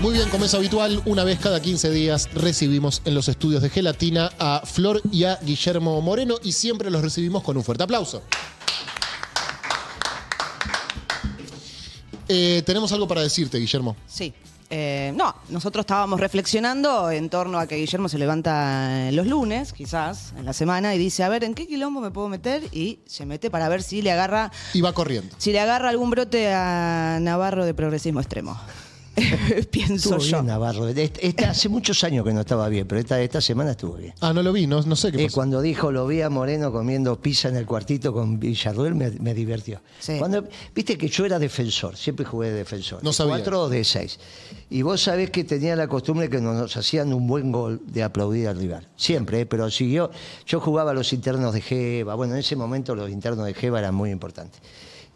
Muy bien, como es habitual, una vez cada 15 días recibimos en los estudios de Gelatina a Flor y a Guillermo Moreno y siempre los recibimos con un fuerte aplauso. Eh, tenemos algo para decirte, Guillermo. Sí. Eh, no, nosotros estábamos reflexionando en torno a que Guillermo se levanta los lunes, quizás, en la semana, y dice, a ver, ¿en qué quilombo me puedo meter? Y se mete para ver si le agarra... Y va corriendo. Si le agarra algún brote a Navarro de progresismo extremo. pienso estuvo Navarro. Este, este, hace muchos años que no estaba bien, pero esta, esta semana estuvo bien. Ah, no lo vi, no, sé qué eh, cuando dijo, lo vi a Moreno comiendo pizza en el cuartito con Villarruel, me, me divirtió. Cuando, Viste que yo era defensor, siempre jugué de defensor. No de Cuatro de seis. Y vos sabés que tenía la costumbre que nos hacían un buen gol de aplaudir al rival. Siempre, eh, pero siguió. Yo jugaba a los internos de Jeva. Bueno, en ese momento los internos de Jeva eran muy importantes.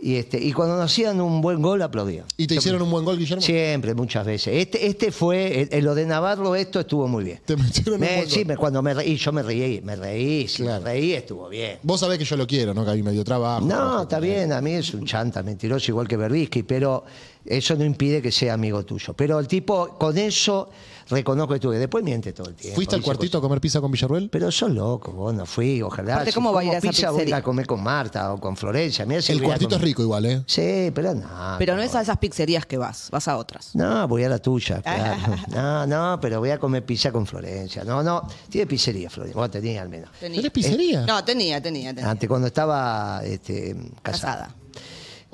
Y, este, y cuando nos hacían un buen gol, aplaudían. ¿Y te hicieron un buen gol, Guillermo? Siempre, muchas veces. Este, este fue, en lo de Navarro, esto estuvo muy bien. ¿Te metieron me, Sí, cuando me reí, yo me reí, me reí, claro. me reí, estuvo bien. Vos sabés que yo lo quiero, ¿no? Que a mí me dio trabajo. No, está bien, a mí es un chanta mentiroso, igual que Berbisky, pero eso no impide que sea amigo tuyo. Pero el tipo, con eso, Reconozco que estuve. Después miente todo el tiempo. ¿Fuiste al cuartito a comer pizza con Villarruel? Pero sos loco, vos no fui, ojalá. ¿cómo va a ir a pizza? a comer con Marta o con Florencia. el cuartito es rico igual, ¿eh? Sí, pero no. Pero no es a esas pizzerías que vas, vas a otras. No, voy a la tuya, claro. no, no, pero voy a comer pizza con Florencia. No, no, tiene pizzería Florencia, vos tenía al menos. ¿Tenía pizzería? no, tenía, tenía, tenía. Antes cuando estaba este, casada.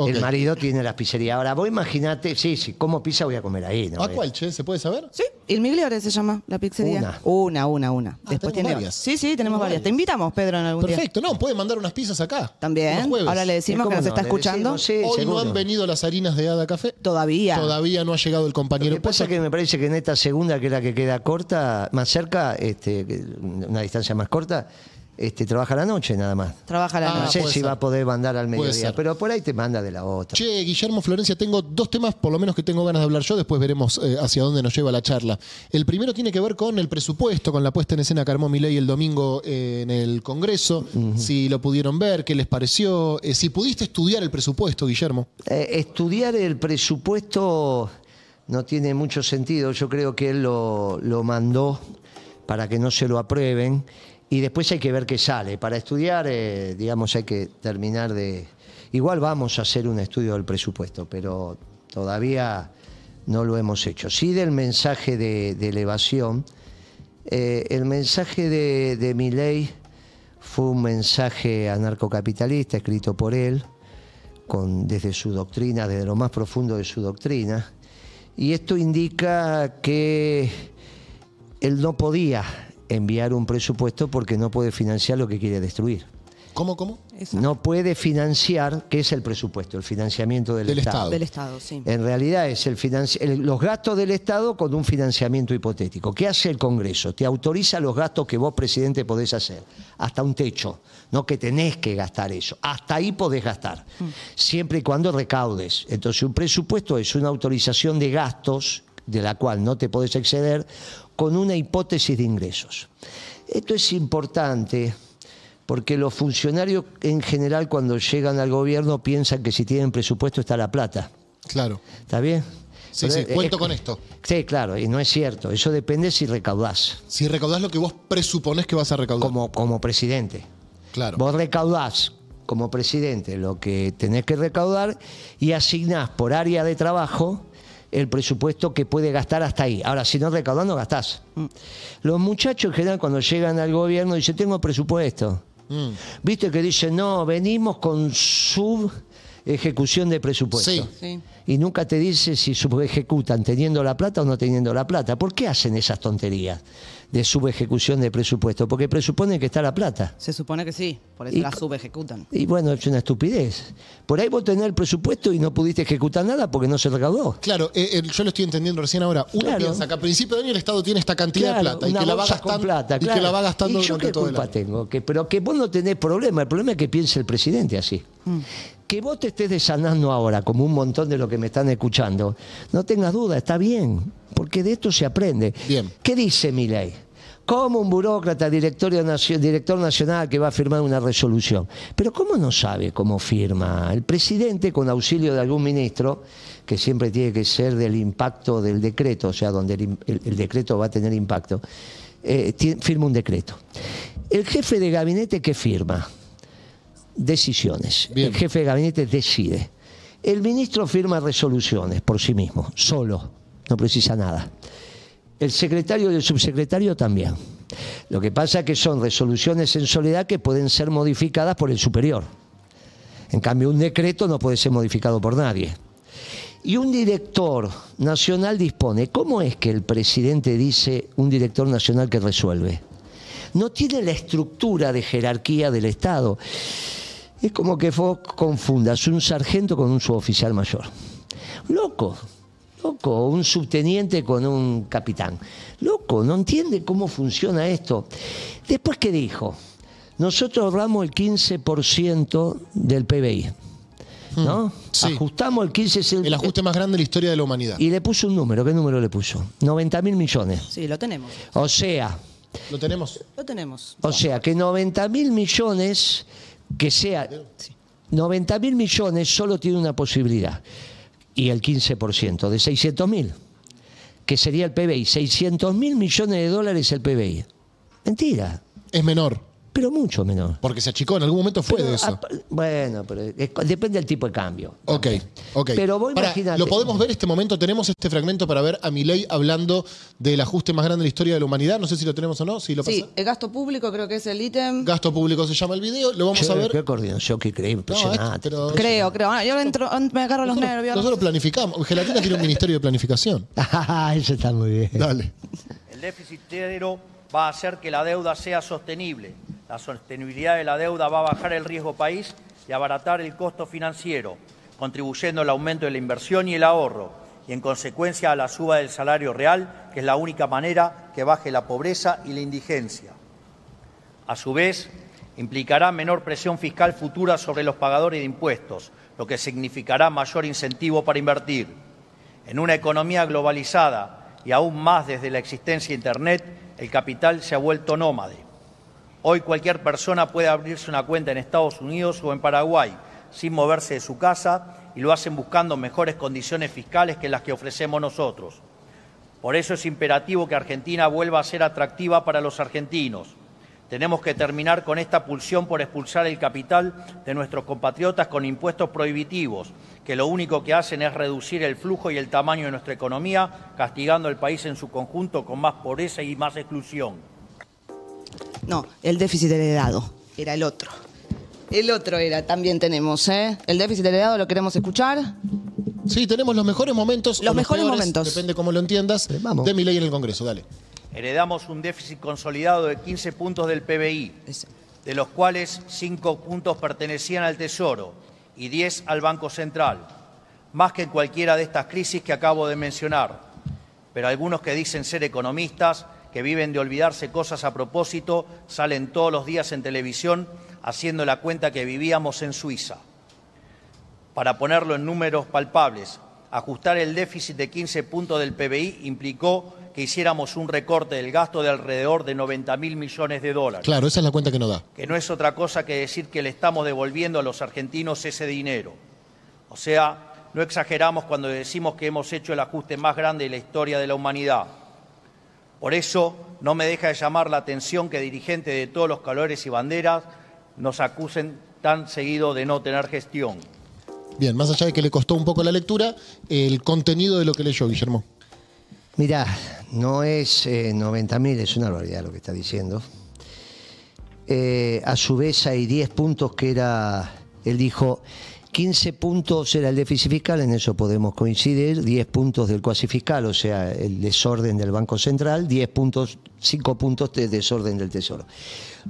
El marido tiene la pizzería. Ahora, vos imagínate, sí, sí, como pizza voy a comer ahí, ¿no? ¿A eh. cuál, che? ¿Se puede saber? Sí, El Migliore se llama la pizzería. Una, una, una. Ah, Después varias. Sí, sí, tenemos varias. Te invitamos, Pedro, en algún Perfecto, no, pueden mandar unas pizzas acá. También. Ahora le decimos eh, que nos está escuchando. Hoy no han venido las harinas de Ada Café. Todavía. Todavía no ha llegado el compañero. Lo que pasa es que me parece que en esta segunda, que es la que queda corta, más cerca, este, una distancia más corta, este, trabaja la noche nada más. Trabaja la ah, no sé si va a poder mandar al mediodía, pero por ahí te manda de la otra. Che, Guillermo Florencia, tengo dos temas, por lo menos que tengo ganas de hablar yo, después veremos eh, hacia dónde nos lleva la charla. El primero tiene que ver con el presupuesto, con la puesta en escena que armó ley el domingo eh, en el Congreso, si lo pudieron ver, qué les pareció, eh, si pudiste estudiar el presupuesto, Guillermo. estudiar el presupuesto no tiene mucho sentido. Yo creo que él lo, lo mandó para que no se lo aprueben y después hay que ver qué sale. Para estudiar, eh, digamos, hay que terminar de... Igual vamos a hacer un estudio del presupuesto, pero todavía no lo hemos hecho. Sí del mensaje de, elevación. Eh, el mensaje de, de Milley fue un mensaje anarcocapitalista escrito por él, con, desde su doctrina, desde lo más profundo de su doctrina. Y esto indica que él no podía enviar un presupuesto porque no puede financiar lo que quiere destruir. ¿Cómo, cómo? No puede financiar, ¿qué es el presupuesto? El financiamiento del, Estado. Del Estado, sí. En realidad es el, los gastos del Estado con un financiamiento hipotético. ¿Qué hace el Congreso? Te autoriza los gastos que vos, presidente, podés hacer. Hasta un techo. No que tenés que gastar eso. Hasta ahí podés gastar. Mm. Siempre y cuando recaudes. Entonces, un presupuesto es una autorización de gastos de la cual no te podés exceder, con una hipótesis de ingresos. Esto es importante porque los funcionarios en general cuando llegan al gobierno piensan que si tienen presupuesto está la plata. Claro. ¿Está bien? Sí, sí, cuento con esto. Sí, claro, y no es cierto. Eso depende si recaudás. Si recaudás lo que vos presuponés que vas a recaudar. Como, como presidente. Claro. Vos recaudás como presidente lo que tenés que recaudar y asignás por área de trabajo el presupuesto que puede gastar hasta ahí. Ahora, si no recaudas, no gastás. Mm. Los muchachos en general cuando llegan al gobierno dicen, tengo presupuesto. Mm. Viste que dicen, no, venimos con sub ejecución de presupuesto. Y nunca te dice si ejecutan teniendo la plata o no teniendo la plata. ¿Por qué hacen esas tonterías? de subejecución de presupuesto, porque presupone que está la plata. Se supone que sí, por eso y, la subejecutan. Y bueno, es una estupidez. Por ahí vos tenés el presupuesto y no pudiste ejecutar nada porque no se recaudó. Claro, eh, eh, yo lo estoy entendiendo recién ahora. Uno piensa que a principio del año el Estado tiene esta cantidad de plata y que, la va gastando, y yo qué culpa tengo? Que, pero que vos no tenés problema, el problema es que piense el presidente así. Mm. que vos te estés desanando ahora, como un montón de los que me están escuchando, no tengas duda, está bien. Que de esto se aprende. ¿Qué dice mi ley? ¿Cómo un burócrata, director nacional que va a firmar una resolución? Pero ¿cómo no sabe cómo firma? El presidente, con auxilio de algún ministro, que siempre tiene que ser del impacto del decreto, o sea, donde el, decreto va a tener impacto, eh, firma un decreto. El jefe de gabinete, ¿qué firma? Decisiones. El jefe de gabinete decide. El ministro firma resoluciones por sí mismo, solo no precisa nada. El secretario y el subsecretario también. Lo que pasa es que son resoluciones en soledad que pueden ser modificadas por el superior. En cambio, un decreto no puede ser modificado por nadie. Y un director nacional dispone. ¿Cómo es que el presidente dice un director nacional que resuelve? No tiene la estructura de jerarquía del Estado. Es como que vos confundas un sargento con un suboficial mayor. Loco, Loco, un subteniente con un capitán. Loco, no entiende cómo funciona esto. Después, ¿qué dijo? Nosotros ahorramos el 15% del PBI. Mm, ¿No? Sí. Ajustamos el 15%. el, ajuste más grande de la historia de la humanidad. Y le puso un número. ¿Qué número le puso? 90 mil millones. Sí, lo tenemos. O sea. ¿Lo tenemos? Lo tenemos. O sea, que 90 mil millones, que sea. 90 mil millones solo tiene una posibilidad y el 15%, de mil que sería el PBI. mil millones de dólares el PBI. Mentira. Es menor pero mucho menos. Porque se achicó, en algún momento fue de eso. bueno, pero depende del tipo de cambio. Ok, ok. Pero a imaginar Lo podemos ver este momento, tenemos este fragmento para ver a Milei hablando del ajuste más grande de la historia de la humanidad. No sé si lo tenemos o no, si lo Sí, el gasto público creo que es el ítem. Gasto público se llama el video, lo vamos a ver. Qué coordinación, qué impresionante. creo, creo. Ah, yo ah, me agarro los nervios. Nosotros planificamos. Gelatina tiene un ministerio de planificación. Ah, eso está muy bien. Dale. El déficit cero va a hacer que la deuda sea sostenible la sostenibilidad de la deuda va a bajar el riesgo país y abaratar el costo financiero, contribuyendo al aumento de la inversión y el ahorro, y en consecuencia a la suba del salario real, que es la única manera que baje la pobreza y la indigencia. A su vez, implicará menor presión fiscal futura sobre los pagadores de impuestos, lo que significará mayor incentivo para invertir. En una economía globalizada y aún más desde la existencia de Internet, el capital se ha vuelto nómade Hoy cualquier persona puede abrirse una cuenta en Estados Unidos o en Paraguay sin moverse de su casa y lo hacen buscando mejores condiciones fiscales que las que ofrecemos nosotros. Por eso es imperativo que Argentina vuelva a ser atractiva para los argentinos. Tenemos que terminar con esta pulsión por expulsar el capital de nuestros compatriotas con impuestos prohibitivos, que lo único que hacen es reducir el flujo y el tamaño de nuestra economía, castigando al país en su conjunto con más pobreza y más exclusión. No, el déficit heredado era el otro. El otro era, también tenemos, ¿eh? El déficit heredado lo queremos escuchar. Sí, tenemos los mejores momentos. Los, mejores momentos. Depende cómo lo entiendas. Eh, vamos. De mi ley en el Congreso, dale. Heredamos un déficit consolidado de 15 puntos del PBI, de los cuales 5 puntos pertenecían al Tesoro y 10 al Banco Central, más que en cualquiera de estas crisis que acabo de mencionar. Pero algunos que dicen ser economistas que viven de olvidarse cosas a propósito, salen todos los días en televisión haciendo la cuenta que vivíamos en Suiza. Para ponerlo en números palpables, ajustar el déficit de 15 puntos del PBI implicó que hiciéramos un recorte del gasto de alrededor de 90 mil millones de dólares. Claro, esa es la cuenta que nos da. Que no es otra cosa que decir que le estamos devolviendo a los argentinos ese dinero. O sea, no exageramos cuando decimos que hemos hecho el ajuste más grande de la historia de la humanidad. Por eso no me deja de llamar la atención que dirigentes de todos los colores y banderas nos acusen tan seguido de no tener gestión. Bien, más allá de que le costó un poco la lectura, el contenido de lo que leyó Guillermo. Mirá, no es 90.000, eh, es una barbaridad lo que está diciendo. Eh, a su vez hay 10 puntos que era, él dijo, 15 puntos era el déficit fiscal, en eso podemos coincidir, 10 puntos del cuasi fiscal, o sea, el desorden del Banco Central, 10 puntos, 5 puntos de desorden del Tesoro.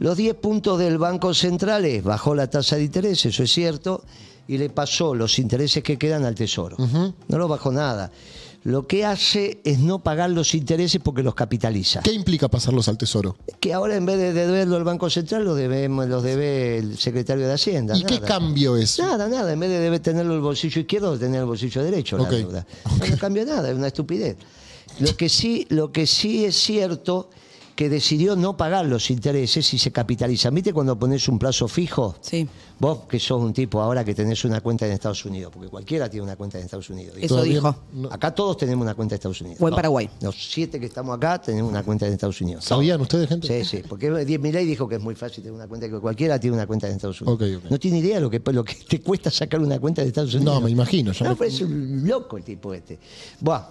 Los 10 puntos del Banco Central es, bajó la tasa de interés, eso es cierto, y le pasó los intereses que quedan al Tesoro. No lo bajó nada lo que hace es no pagar los intereses porque los capitaliza. ¿Qué implica pasarlos al Tesoro? Que ahora en vez de deberlo al Banco Central, los, debe, el secretario de Hacienda. ¿Y qué cambio es? Nada, nada. En vez de debe tenerlo el bolsillo izquierdo, tener el bolsillo derecho la deuda. No, cambia nada, es una estupidez. Lo que sí, lo que sí es cierto que decidió no pagar los intereses y se capitaliza. ¿Viste cuando pones un plazo fijo? Sí. Vos que sos un tipo ahora que tenés una cuenta en Estados Unidos, porque cualquiera tiene una cuenta en Estados Unidos. Eso dijo. Acá todos tenemos una cuenta en Estados Unidos. O en Paraguay. Los siete que estamos acá tenemos una cuenta en Estados Unidos. ¿Sabían ustedes, gente? Sí, sí, porque ley dijo que es muy fácil tener una cuenta, que cualquiera tiene una cuenta en Estados Unidos. No tiene idea lo que, lo que te cuesta sacar una cuenta de Estados Unidos. No, me imagino. no, pero es un loco el tipo este. Buah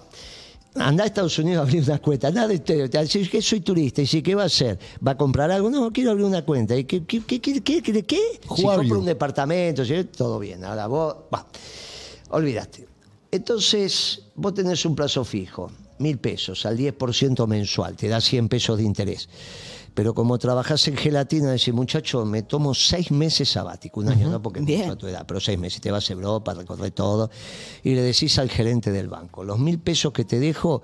anda a Estados Unidos a abrir una cuenta. Nada de te, que soy turista. Y si, ¿qué va a hacer? ¿Va a comprar algo? No, quiero abrir una cuenta. ¿Y qué, qué, qué, qué, qué, Si compro un departamento, todo bien. Ahora vos, va. Olvídate. Entonces, vos tenés un plazo fijo, mil pesos, al 10% mensual. Te da 100 pesos de interés. Pero como trabajas en gelatina, decís, muchacho, me tomo seis meses sabático, un año no, porque es a tu edad, pero seis meses, te vas a Europa, recorrer todo, y le decís al gerente del banco, los mil pesos que te dejo,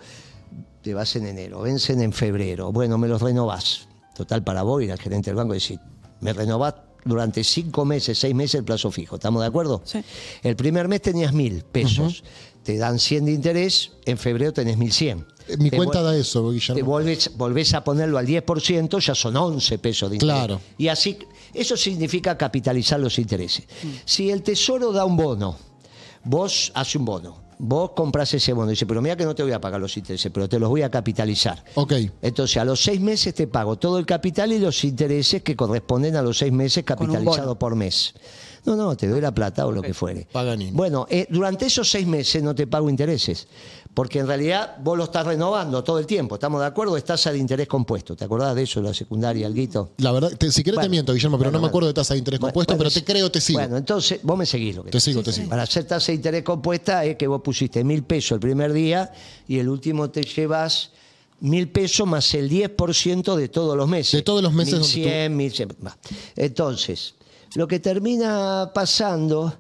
te vas en enero, vencen en febrero, bueno, me los renovás. Total, para vos ir al gerente del banco y decir, me renovás durante cinco meses, seis meses el plazo fijo, ¿estamos de acuerdo? Sí. El primer mes tenías mil pesos, te dan 100 de interés, en febrero tenés 1100. Eh, mi cuenta da eso, Guillermo. Te volvés, a ponerlo al 10%, ya son 11 pesos de interés. Claro. Y así, eso significa capitalizar los intereses. Mm. Si el Tesoro da un bono, vos haces un bono. Vos compras ese bono y dices, pero mira que no te voy a pagar los intereses, pero te los voy a capitalizar. Ok. Entonces, a los seis meses te pago todo el capital y los intereses que corresponden a los seis meses capitalizado por mes. No, no, te doy la plata o lo que fuere. Paganín. Bueno, eh, durante esos seis meses no te pago intereses porque en realidad vos lo estás renovando todo el tiempo, ¿estamos de acuerdo? Es tasa de interés compuesto, ¿te acordás de eso en la secundaria, Alguito? La verdad, si querés te miento, Guillermo, pero no me acuerdo de tasa de interés compuesto, pero te creo, te sigo. Bueno, entonces vos me seguís lo que te, sigo, te sigo. Para hacer tasa de interés compuesta es que vos pusiste mil pesos el primer día y el último te llevas mil pesos más el 10% de todos los meses. De todos los meses. 1100, mil Tú... Entonces, lo que termina pasando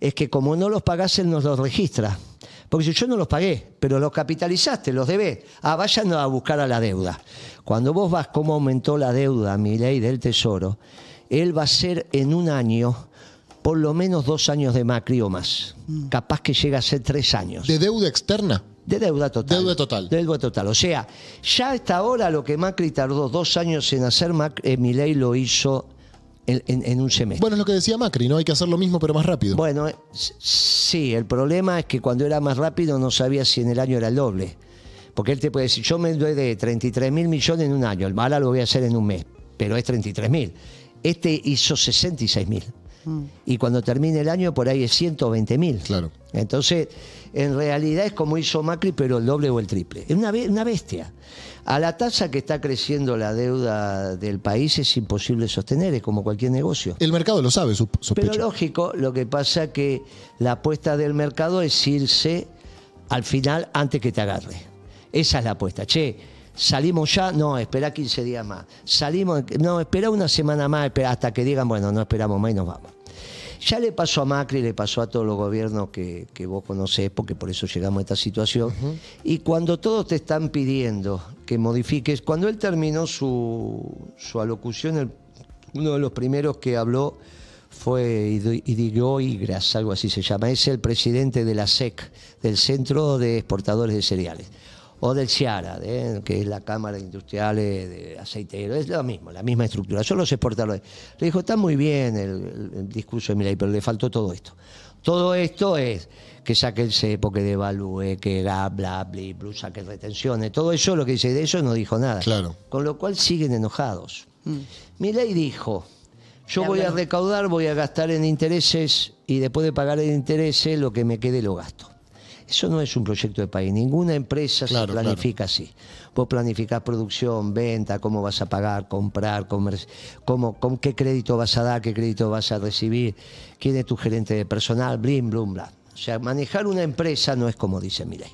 es que como no los pagás, él nos los registra. Porque si yo no los pagué, pero los capitalizaste, los debés. Ah, vayan a buscar a la deuda. Cuando vos vas cómo aumentó la deuda, mi ley del Tesoro, él va a ser en un año por lo menos dos años de Macri o más. Mm. Capaz que llega a ser tres años. ¿De deuda externa? De deuda total. Deuda total. Deuda total. O sea, ya hasta ahora lo que Macri tardó dos años en hacer, eh, mi ley lo hizo en, un semestre. Bueno, es lo que decía Macri, ¿no? Hay que hacer lo mismo pero más rápido. Bueno, sí, el problema es que cuando era más rápido no sabía si en el año era el doble. Porque él te puede decir, yo me doy de 33 mil millones en un año, el ahora lo voy a hacer en un mes, pero es 33 mil. Este hizo 66 mil. Mm. Y cuando termine el año, por ahí es 120 mil. Claro. Entonces, en realidad es como hizo Macri, pero el doble o el triple. Es una, una bestia. A la tasa que está creciendo la deuda del país es imposible sostener, es como cualquier negocio. El mercado lo sabe, sospecho. Pero lógico, lo que pasa es que la apuesta del mercado es irse al final antes que te agarre. Esa es la apuesta. Che, salimos ya, no, espera 15 días más. Salimos, no, espera una semana más hasta que digan, bueno, no esperamos más y nos vamos. Ya le pasó a Macri, le pasó a todos los gobiernos que, que vos conocés, porque por eso llegamos a esta situación. Y cuando todos te están pidiendo que modifiques, cuando él terminó su, su alocución, uno de los primeros que habló fue y Igras, algo así se llama, es el presidente de la SEC, del Centro de Exportadores de Cereales o del Ciara, que es la Cámara Industrial de Aceiteros, es lo mismo, la misma estructura, Solo los exportadores. Le dijo, está muy bien el, discurso de Milay, pero le faltó todo esto. Todo esto es que saque el cepo, que devalúe, que bla, bla, bla, bla, saque retenciones, todo eso lo que dice, de eso no dijo nada. Claro. Con lo cual siguen enojados. Mm. dijo, yo voy a recaudar, voy a gastar en intereses y después de pagar en intereses lo que me quede lo gasto. Eso no es un proyecto de país. Ninguna empresa se planifica así. Vos planificás producción, venta, cómo vas a pagar, comprar, cómo, con qué crédito vas a dar, qué crédito vas a recibir, quién es tu gerente de personal, blim, blum, bla. O sea, manejar una empresa no es como dice mi ley.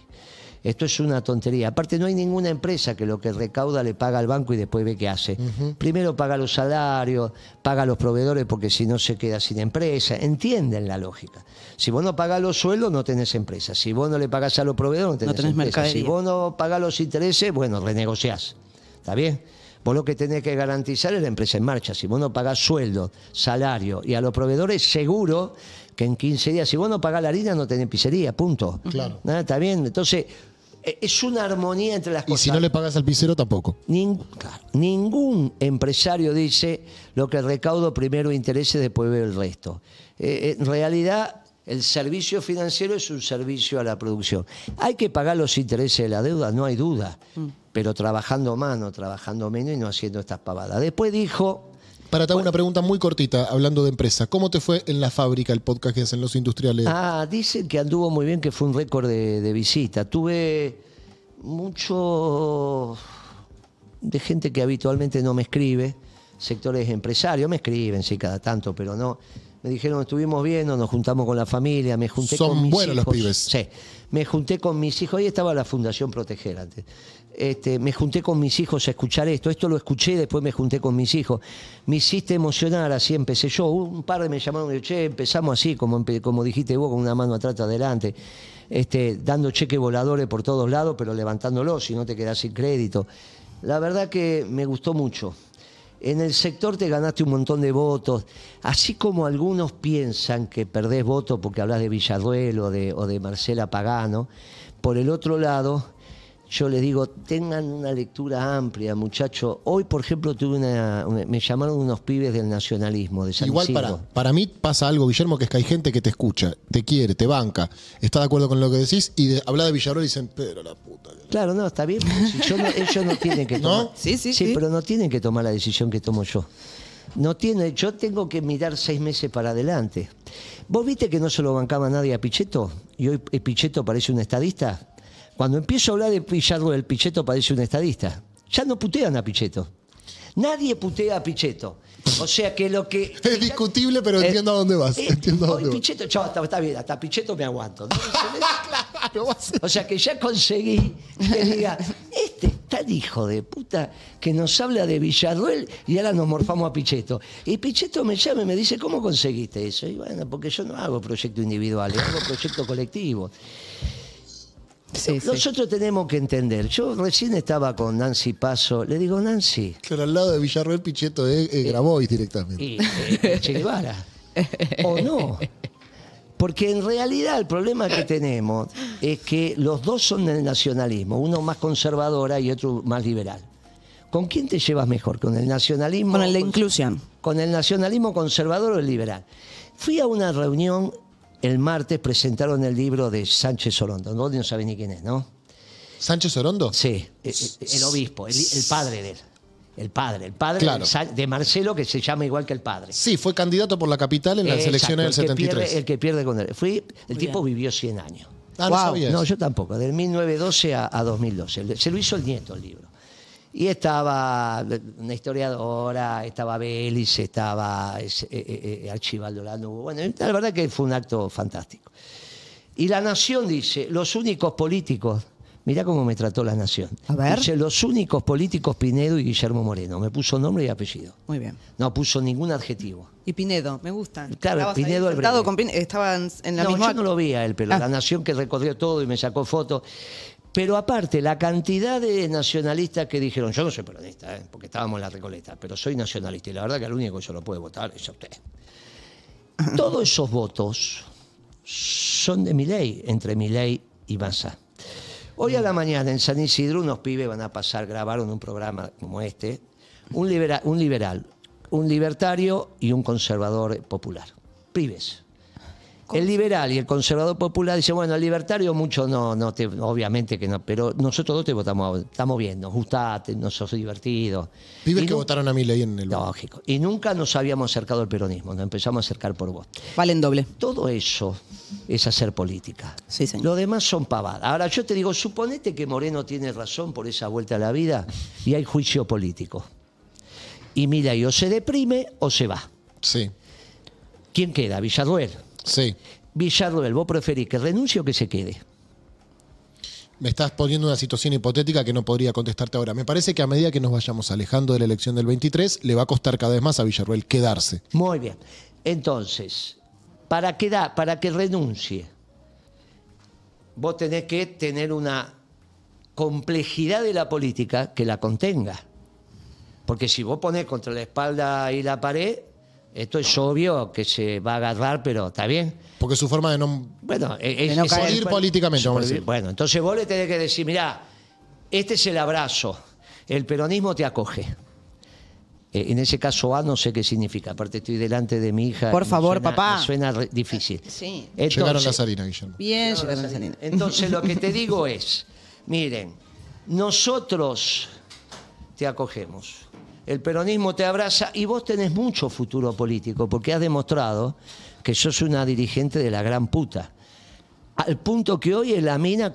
Esto es una tontería. Aparte, no hay ninguna empresa que lo que recauda le paga al banco y después ve qué hace. Primero paga los salarios, paga a los proveedores porque si no se queda sin empresa. Entienden la lógica. Si vos no pagás los sueldos, no tenés empresa. Si vos no le pagás a los proveedores, no tenés, empresa. Si vos no pagás los intereses, bueno, renegociás. ¿Está bien? Vos lo que tenés que garantizar es la empresa en marcha. Si vos no pagás sueldo, salario y a los proveedores, seguro que en 15 días, si vos no pagás la harina, no tenés pizzería, punto. Claro. está bien. Entonces, eh, es una armonía entre las cosas. Y si no le pagas al pisero, tampoco. ningún empresario dice lo que recaudo primero interese, después veo el resto. Eh, eh, en realidad, el servicio financiero es un servicio a la producción. Hay que pagar los intereses de la deuda, no hay duda, mm. pero trabajando más, no trabajando menos y no haciendo estas pavadas. Después dijo para te una pregunta muy cortita, hablando de empresa. ¿Cómo te fue en la fábrica el podcast que hacen los industriales? Ah, dice que anduvo muy bien, que fue un récord de, visita. Tuve mucho de gente que habitualmente no me escribe, sectores empresarios, me escriben, sí, cada tanto, pero no. Me dijeron, estuvimos viendo, nos juntamos con la familia, me junté con mis buenos los pibes. Sí, me junté con mis hijos. Ahí estaba la Fundación Proteger antes. Este, me junté con mis hijos a escuchar esto, esto lo escuché, después me junté con mis hijos, me hiciste emocionar, así empecé yo, un par de me llamaron y yo, che, empezamos así, como, como dijiste vos, con una mano atrás adelante, este, dando cheques voladores por todos lados, pero levantándolos, si no te quedás sin crédito. La verdad que me gustó mucho. En el sector te ganaste un montón de votos, así como algunos piensan que perdés votos porque hablas de Villaduelo o de Marcela Pagano, por el otro lado yo les digo, tengan una lectura amplia, muchachos. Hoy, por ejemplo, tuve una, me llamaron unos pibes del nacionalismo, de San Igual para, para mí pasa algo, Guillermo, que es que hay gente que te escucha, te quiere, te banca, está de acuerdo con lo que decís y habla de Villarroel y dicen, pero la puta. Claro, no, está bien. ellos no tienen que tomar. Sí, sí, sí, pero no tienen que tomar la decisión que tomo yo. No tiene, yo tengo que mirar seis meses para adelante. ¿Vos viste que no se lo bancaba nadie a Pichetto? Y hoy eh, Pichetto parece un estadista. Cuando empiezo a hablar de Pichardo el Pichetto parece un estadista. Ya no putean a Pichetto. Nadie putea a Pichetto. O sea que lo que. Es discutible, pero eh, entiendo a dónde vas. Eh, entiendo a dónde Pichetto, está, bien, hasta Pichetto me aguanto. o sea que ya conseguí que diga, este tal hijo de puta que nos habla de Villaruel y ahora nos morfamos a Pichetto. Y Pichetto me llama y me dice, ¿cómo conseguiste eso? Y bueno, porque yo no hago proyectos individuales, hago proyectos colectivos. Nosotros tenemos que entender. Yo recién estaba con Nancy Paso. Le digo, Nancy. Claro, al lado de Villarreal Pichetto es, eh, eh, eh, Grabois directamente. Y, o no. Porque en realidad el problema que tenemos es que los dos son del nacionalismo, uno más conservadora y otro más liberal. ¿Con quién te llevas mejor? ¿Con el nacionalismo? Con la inclusión. ¿Con el nacionalismo conservador o el liberal? Fui a una reunión el martes presentaron el libro de Sánchez Orondo. no sabe ni quién es, ¿no? ¿Sánchez Sorondo? Sí, e, e, el, obispo, el, padre de él. El padre, el padre de Marcelo, que se llama igual que el padre. Sí, fue candidato por la capital en las elecciones del 73. el que pierde con él. Fui, el tipo vivió 100 años. Ah, no no, no, yo tampoco, del 1912 a, a 2012. Se lo hizo el nieto el libro. Y estaba una historiadora, estaba Belis, estaba eh, eh, eh, Archibaldo Lando. Bueno, la verdad que fue un acto fantástico. Y la Nación dice, los únicos políticos, mirá cómo me trató la Nación. Dice, los únicos políticos Pinedo y Guillermo Moreno. Me puso nombre y apellido. Muy bien. No puso ningún adjetivo. Y Pinedo, me gusta. Claro, Pinedo el Pinedo. Estaban en la no, yo no lo vi a él, pero ah. la Nación que recorrió todo y me sacó fotos. Pero aparte, la cantidad de nacionalistas que dijeron, yo no soy peronista, eh, porque estábamos en la recoleta, pero soy nacionalista y la verdad que el único que yo lo puede votar es a usted. Todos esos votos son de mi ley, entre mi ley y Massa. Hoy a la mañana en San Isidro unos pibes van a pasar, grabaron un programa como este, un, un liberal, un libertario y un conservador popular. Pibes. El liberal y el conservador popular dice, bueno, el libertario mucho no, no te, obviamente que no, pero nosotros dos te votamos, estamos bien, nos gustaste, nos sos divertido. Vives que votaron a mí ley en el Lógico. Y nunca nos habíamos acercado al peronismo, nos empezamos a acercar por vos. Valen doble. Todo eso es hacer política. Lo demás son pavadas. Ahora yo te digo, suponete que Moreno tiene razón por esa vuelta a la vida y hay juicio político. Y mira, y o se deprime o se va. Sí. ¿Quién queda? Villaduel Sí. Villarruel, ¿vos preferís que renuncie o que se quede? Me estás poniendo una situación hipotética que no podría contestarte ahora. Me parece que a medida que nos vayamos alejando de la elección del 23, le va a costar cada vez más a Villarruel quedarse. Muy bien. Entonces, para que, da, para que renuncie, vos tenés que tener una complejidad de la política que la contenga. Porque si vos ponés contra la espalda y la pared, esto es obvio que se va a agarrar, pero está bien. Porque su forma de no, bueno, políticamente, Bueno, entonces vos le tenés que decir, mira este es el abrazo, el peronismo te acoge. Eh, en ese caso A no sé qué significa, aparte estoy delante de mi hija. Por favor, papá. suena difícil. Ah, sí. llegaron las harinas, Guillermo. Bien, llegaron, las Entonces lo que te digo es, miren, nosotros te acogemos el peronismo te abraza y vos tenés mucho futuro político, porque has demostrado que sos una dirigente de la gran puta. Al punto que hoy es la mina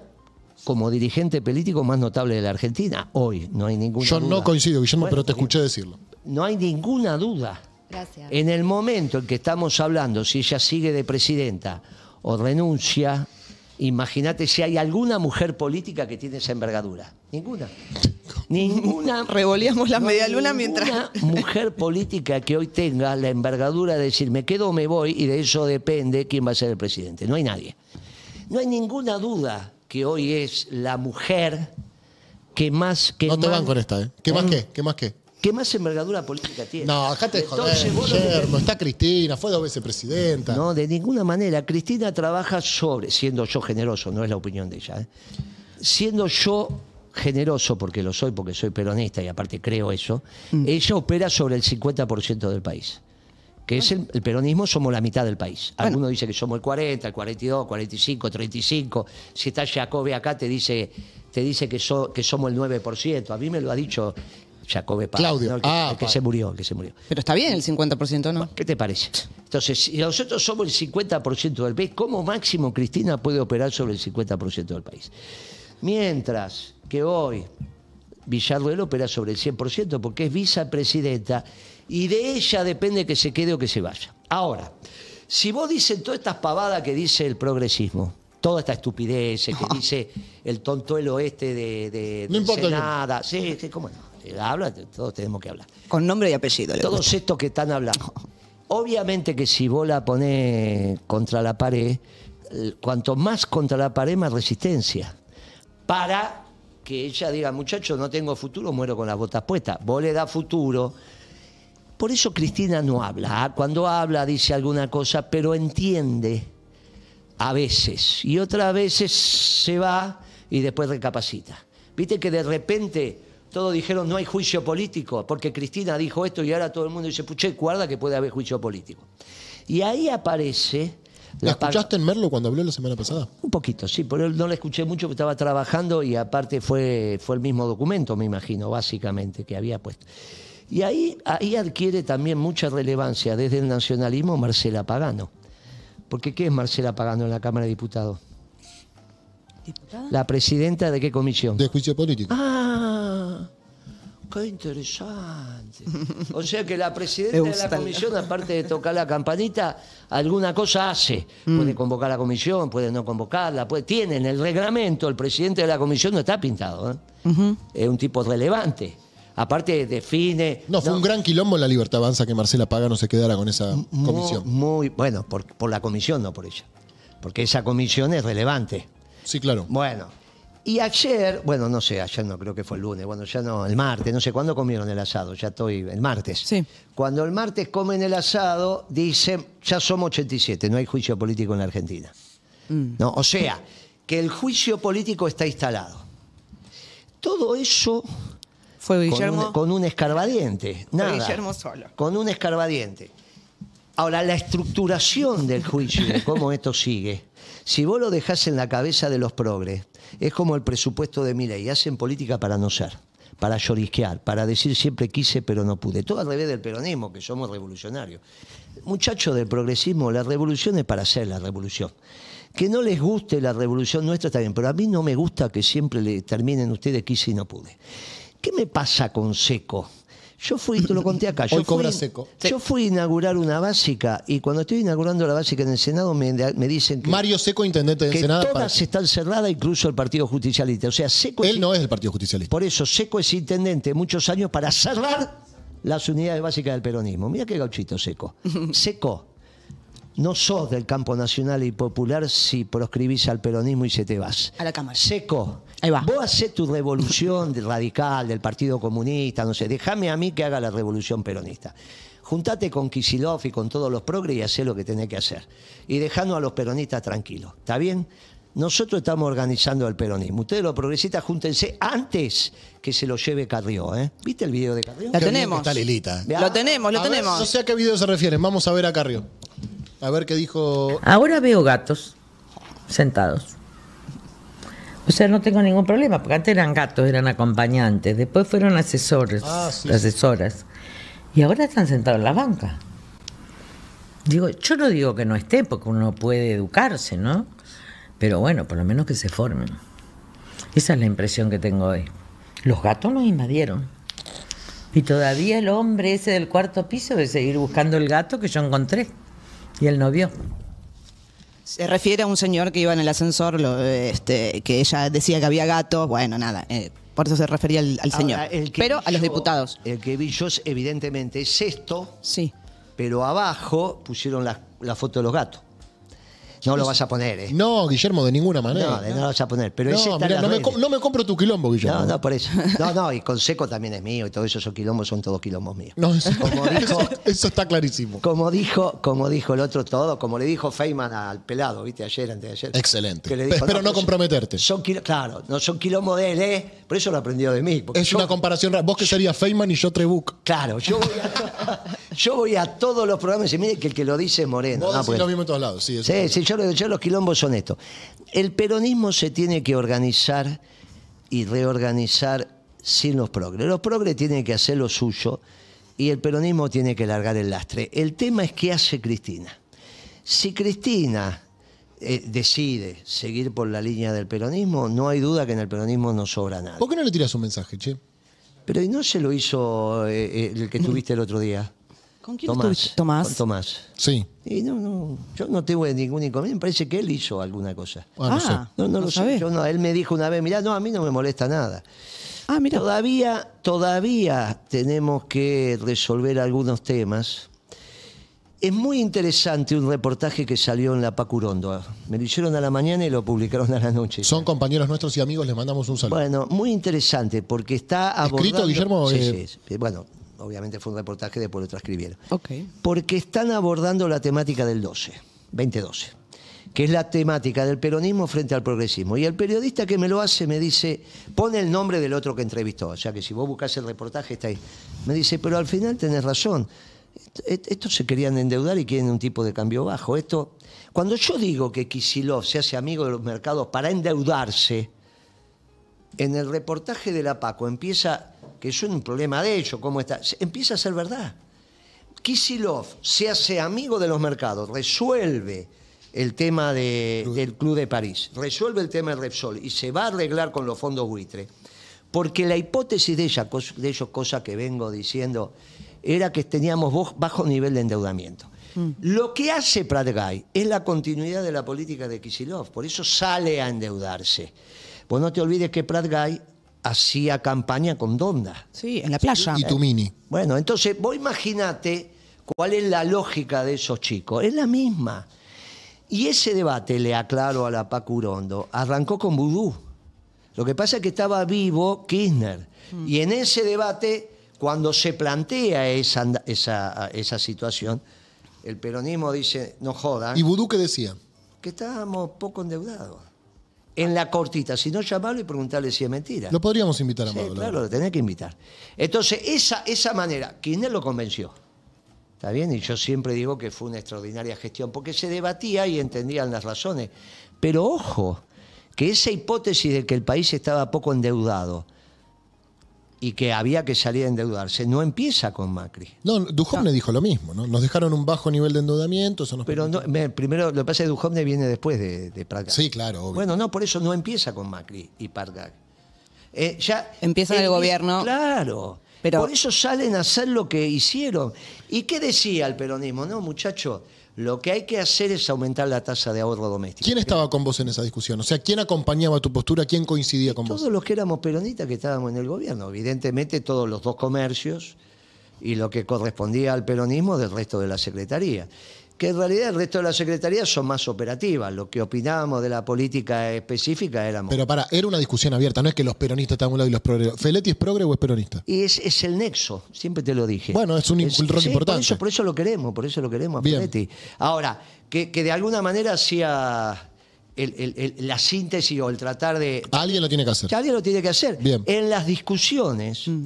como dirigente político más notable de la Argentina. Hoy, no hay ninguna duda. Yo no coincido, Guillermo, pero te escuché decirlo. No hay ninguna duda. En el momento en que estamos hablando, si ella sigue de presidenta o renuncia Imagínate si hay alguna mujer política que tiene esa envergadura. Ninguna. Ninguna. Revolíamos la media luna mientras. mujer política que hoy tenga la envergadura de decir me quedo o me voy y de eso depende quién va a ser el presidente. No hay nadie. No hay ninguna duda que hoy es la mujer que más. Que no te van con esta, ¿eh? ¿Qué más qué? ¿Qué más qué? ¿Qué más envergadura política tiene? No, acá te joder, Guillermo, está Cristina, fue dos veces presidenta. No, de ninguna manera. Cristina trabaja sobre, siendo yo generoso, no es la opinión de ella, ¿eh? siendo yo generoso, porque lo soy, porque soy peronista y aparte creo eso, mm. ella opera sobre el 50% del país. Que es el, peronismo, somos la mitad del país. Algunos dice que somos el 40, el 42, 45, 35. Si está Jacobi acá, te dice, te dice que, que somos el 9%. A mí me lo ha dicho Jacobe Paz. El que, ah, se murió, que se murió. Pero está bien el 50%, ¿no? ¿Qué te parece? Entonces, si nosotros somos el 50% del país, ¿cómo máximo Cristina puede operar sobre el 50% del país? Mientras que hoy Villaruelo opera sobre el 100% porque es vicepresidenta y de ella depende que se quede o que se vaya. Ahora, si vos dices todas estas pavadas que dice el progresismo, toda esta estupidez que dice el tontuelo este de, de, no importa cómo no habla, todos tenemos que hablar. Con nombre y apellido. Todos estos que están hablando. Obviamente que si vos la contra la pared, cuanto más contra la pared, más resistencia. Para que ella diga, muchacho, no tengo futuro, muero con las botas puestas. Vos le das futuro. Por eso Cristina no habla. ¿ah? Cuando habla dice alguna cosa, pero entiende a veces. Y otras veces se va y después recapacita. Viste que de repente todos dijeron no hay juicio político, porque Cristina dijo esto y ahora todo el mundo dice, puché, guarda que puede haber juicio político. Y ahí aparece... ¿La, escuchaste en Merlo cuando habló la semana pasada? Un poquito, sí, pero no la escuché mucho porque estaba trabajando y aparte fue, fue el mismo documento, me imagino, básicamente, que había puesto. Y ahí, ahí adquiere también mucha relevancia desde el nacionalismo Marcela Pagano. Porque ¿qué es Marcela Pagano en la Cámara de Diputados? ¿Diputada? ¿La presidenta de qué comisión? De juicio político. Ah, qué interesante. O sea que la presidenta de la comisión, aparte de tocar la campanita, alguna cosa hace. Mm. Puede convocar la comisión, puede no convocarla, puede, tiene en el reglamento, el presidente de la comisión no está pintado. ¿eh? Es un tipo relevante. Aparte define... No, fue un gran quilombo la Libertad Avanza que Marcela Paga no se quedara con esa comisión. Muy, bueno, por la comisión, no por ella. Porque esa comisión es relevante. Sí, claro. Bueno, y ayer, bueno, no sé, ayer no creo que fue el lunes, bueno, ya no, el martes, no sé, ¿cuándo comieron el asado? Ya estoy, el martes. Sí. Cuando el martes comen el asado, dicen, ya somos 87, no hay juicio político en la Argentina. Mm. ¿No? O sea, que el juicio político está instalado. Todo eso... Fue Guillermo... Con un, con escarbadiente, nada. Guillermo solo. Con un escarbadiente. Ahora, la estructuración del juicio, de cómo esto sigue, si vos lo dejás en la cabeza de los progres, es como el presupuesto de Miley, hacen política para no ser para llorisquear, para decir siempre quise pero no pude. Todo al revés del peronismo, que somos revolucionarios. Muchachos del progresismo, la revolución es para ser la revolución. Que no les guste la revolución nuestra está bien, pero a mí no me gusta que siempre le terminen ustedes quise y no pude. ¿Qué me pasa con Seco? Yo fui, te lo conté acá. Yo fui, Yo fui a inaugurar una básica y cuando estoy inaugurando la básica en el Senado me, dicen que. Mario Seco, intendente del que Todas están cerradas, incluso el Partido Justicialista. O sea, Seco. Él no es el Partido Justicialista. Por eso, Seco es intendente muchos años para cerrar las unidades básicas del peronismo. Mira qué gauchito Seco. Seco. No sos del campo nacional y popular si proscribís al peronismo y se te vas. A la Cámara. Seco Vos hacés tu revolución radical del Partido Comunista, no sé, déjame a mí que haga la revolución peronista. Juntate con Kisilov y con todos los progres y hacé lo que tenés que hacer. Y dejando a los peronistas tranquilos. ¿Está bien? Nosotros estamos organizando el peronismo. Ustedes los progresistas júntense antes que se lo lleve Carrió. ¿eh? ¿Viste el video de Carrió? Lo tenemos. ¿eh? Lo tenemos, lo tenemos. no sé a qué video se refieren. Vamos a ver a Carrió. A ver qué dijo. Ahora veo gatos sentados. O sea, no tengo ningún problema, porque antes eran gatos, eran acompañantes, después fueron asesores, ah, asesoras. Y ahora están sentados en la banca. Digo, yo no digo que no esté, porque uno puede educarse, ¿no? Pero bueno, por lo menos que se formen. Esa es la impresión que tengo hoy. Los gatos nos invadieron. Y todavía el hombre ese del cuarto piso de seguir buscando el gato que yo encontré. Y él no vio. Se refiere a un señor que iba en el ascensor, lo, este, que ella decía que había gatos, bueno, nada. Eh, por eso se refería al, señor. pero a los diputados. El que vi evidentemente, es esto, Sí. pero abajo pusieron la foto de los gatos. No lo vas a poner, ¿eh? No, Guillermo, de ninguna manera. No, no lo vas a poner. no, ese no, me, compro tu quilombo, Guillermo. No, no, por eso. No, no, y Conseco también es mío y todos esos quilombos son todos quilombos míos. No, eso, eso, está clarísimo. Como dijo, como dijo el otro todo, como le dijo Feynman al pelado, ¿viste? Ayer, antes de ayer. Excelente. Que Espero no, pues, comprometerte. Son, claro, no son quilombos de él, ¿eh? Por eso lo aprendió de mí. Es una comparación rara. Vos que serías Feynman y yo Trebuch. Claro, yo voy a, yo voy a todos los programas y mire que el que lo dice es Moreno. Vos pues lo mismo en todos lados, sí. sí, ya los quilombos son estos. El peronismo se tiene que organizar y reorganizar sin los progres. Los progres tienen que hacer lo suyo y el peronismo tiene que largar el lastre. El tema es qué hace Cristina. Si Cristina eh, decide seguir por la línea del peronismo, no hay duda que en el peronismo no sobra nada. ¿Por qué no le tiras un mensaje, Che? Pero ¿y no se lo hizo eh, eh, el que tuviste el otro día? ¿Con quién tú Tomás. Tomás. Sí. Y no, no, yo no tengo ningún inconveniente. Me parece que él hizo alguna cosa. Ah, no ah, lo sé. él me dijo una vez, mirá, no, a mí no me molesta nada. Ah, mirá. Todavía, todavía tenemos que resolver algunos temas. Es muy interesante un reportaje que salió en la Pacurondo. Me lo hicieron a la mañana y lo publicaron a la noche. Son compañeros nuestros y amigos, les mandamos un saludo. Bueno, muy interesante porque está abordando... ¿Escrito, Guillermo? Eh, sí, sí. Bueno, obviamente fue un reportaje de lo transcribieron. Okay. Porque están abordando la temática del 12, 2012, que es la temática del peronismo frente al progresismo. Y el periodista que me lo hace me dice, pone el nombre del otro que entrevistó, o sea que si vos buscás el reportaje está ahí. Me dice, pero al final tenés razón, estos se querían endeudar y quieren un tipo de cambio bajo. Esto, cuando yo digo que Kisilov se hace amigo de los mercados para endeudarse, en el reportaje de la Paco empieza que es un problema de ellos, cómo está, empieza a ser verdad. Kisilov se hace amigo de los mercados, resuelve el tema del Club de París, resuelve el tema del Repsol y se va a arreglar con los fondos buitre. Porque la hipótesis de, ella, de ellos, cosa que vengo diciendo, era que teníamos bajo nivel de endeudamiento. Mm. Lo que hace Pratgay es la continuidad de la política de Kisilov, por eso sale a endeudarse. Pues no te olvides que Pratgay hacía campaña con Donda. Sí, en la plaza. Y Tumini. Bueno, entonces vos imaginate cuál es la lógica de esos chicos. Es la misma. Y ese debate, le aclaro a la Pacurondo, arrancó con Vudú. Lo que pasa es que estaba vivo Kirchner. Mm. Y en ese debate, cuando se plantea esa, situación, el peronismo dice, no joda. ¿Y Vudú qué decía? Que estábamos poco endeudados en la cortita, si no llamarlo y preguntarle si es mentira. Lo podríamos invitar a hablar. claro, lo tenés que invitar. Entonces, esa, esa manera, Kirchner lo convenció. ¿Está bien? Y yo siempre digo que fue una extraordinaria gestión, porque se debatía y entendían las razones. Pero ojo, que esa hipótesis de que el país estaba poco endeudado, y que había que salir a endeudarse. No empieza con Macri. No, Duhovne dijo lo mismo, ¿no? Nos dejaron un bajo nivel de endeudamiento. Eso Pero primero, lo que pasa es que Duhovne viene después de, de Sí, claro. Bueno, no, por eso no empieza con Macri y Pargag. Eh, ya, empieza el, gobierno. Claro. Por eso salen a hacer lo que hicieron. ¿Y qué decía el peronismo? No, muchachos lo que hay que hacer es aumentar la tasa de ahorro doméstico. ¿Quién estaba con vos en esa discusión? O sea, ¿quién acompañaba tu postura? ¿Quién coincidía con vos? Todos los que éramos peronistas que estábamos en el gobierno. Evidentemente, todos los dos comercios y lo que correspondía al peronismo del resto de la Secretaría que en realidad el resto de la Secretaría son más operativas. Lo que opinábamos de la política específica éramos. Pero para, era una discusión abierta, no es que los peronistas estaban a un lado y los progres. ¿Feletti es progre o es peronista? Y es, el nexo, siempre te lo dije. Bueno, es un, rol importante. Por eso, lo queremos, por eso lo queremos a Feletti. Ahora, que, de alguna manera hacía. la síntesis o el tratar de. Alguien lo tiene que hacer. Alguien lo tiene que hacer. Bien. En las discusiones, mm.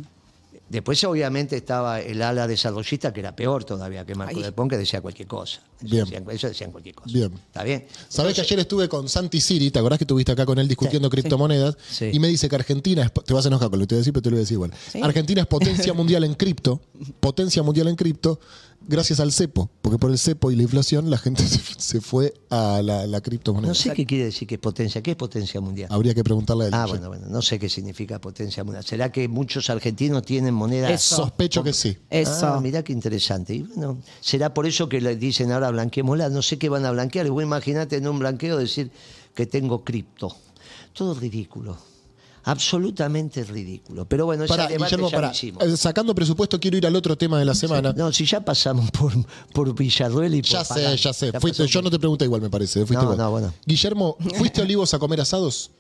Después, obviamente, estaba el ala desarrollista, que era peor todavía que Marco del Pon, que decía cualquier cosa. Ellos, bien. Decían, cualquier cosa. Bien. ¿Está bien? Sabés que ayer estuve con Santi Siri, ¿te acordás que estuviste acá con él discutiendo criptomonedas? Sí. Y me dice que Argentina, es, te vas a enojar con lo que te voy a decir, pero te lo voy a decir igual. Argentina es potencia mundial en cripto, potencia mundial en cripto, gracias al cepo, porque por el cepo y la inflación la gente se, fue a la, criptomoneda. No sé qué quiere decir que es potencia, ¿qué es potencia mundial? Habría que preguntarle a él. Ah, bueno, bueno, no sé qué significa potencia mundial. ¿Será que muchos argentinos tienen moneda? Eso. Sospecho que sí. Eso. Ah, mirá qué interesante. Y bueno, será por eso que le dicen ahora la no sé qué van a blanquear. Y vos imaginate en un blanqueo decir que tengo cripto. Todo ridículo absolutamente ridículo. Pero bueno, Guillermo, eh, Sacando presupuesto, quiero ir al otro tema de la semana. No, si ya pasamos por, por Villarruel y por. Ya sé, ya sé. yo no te pregunté igual, me parece. Eh, Guillermo, ¿fuiste a Olivos a comer asados?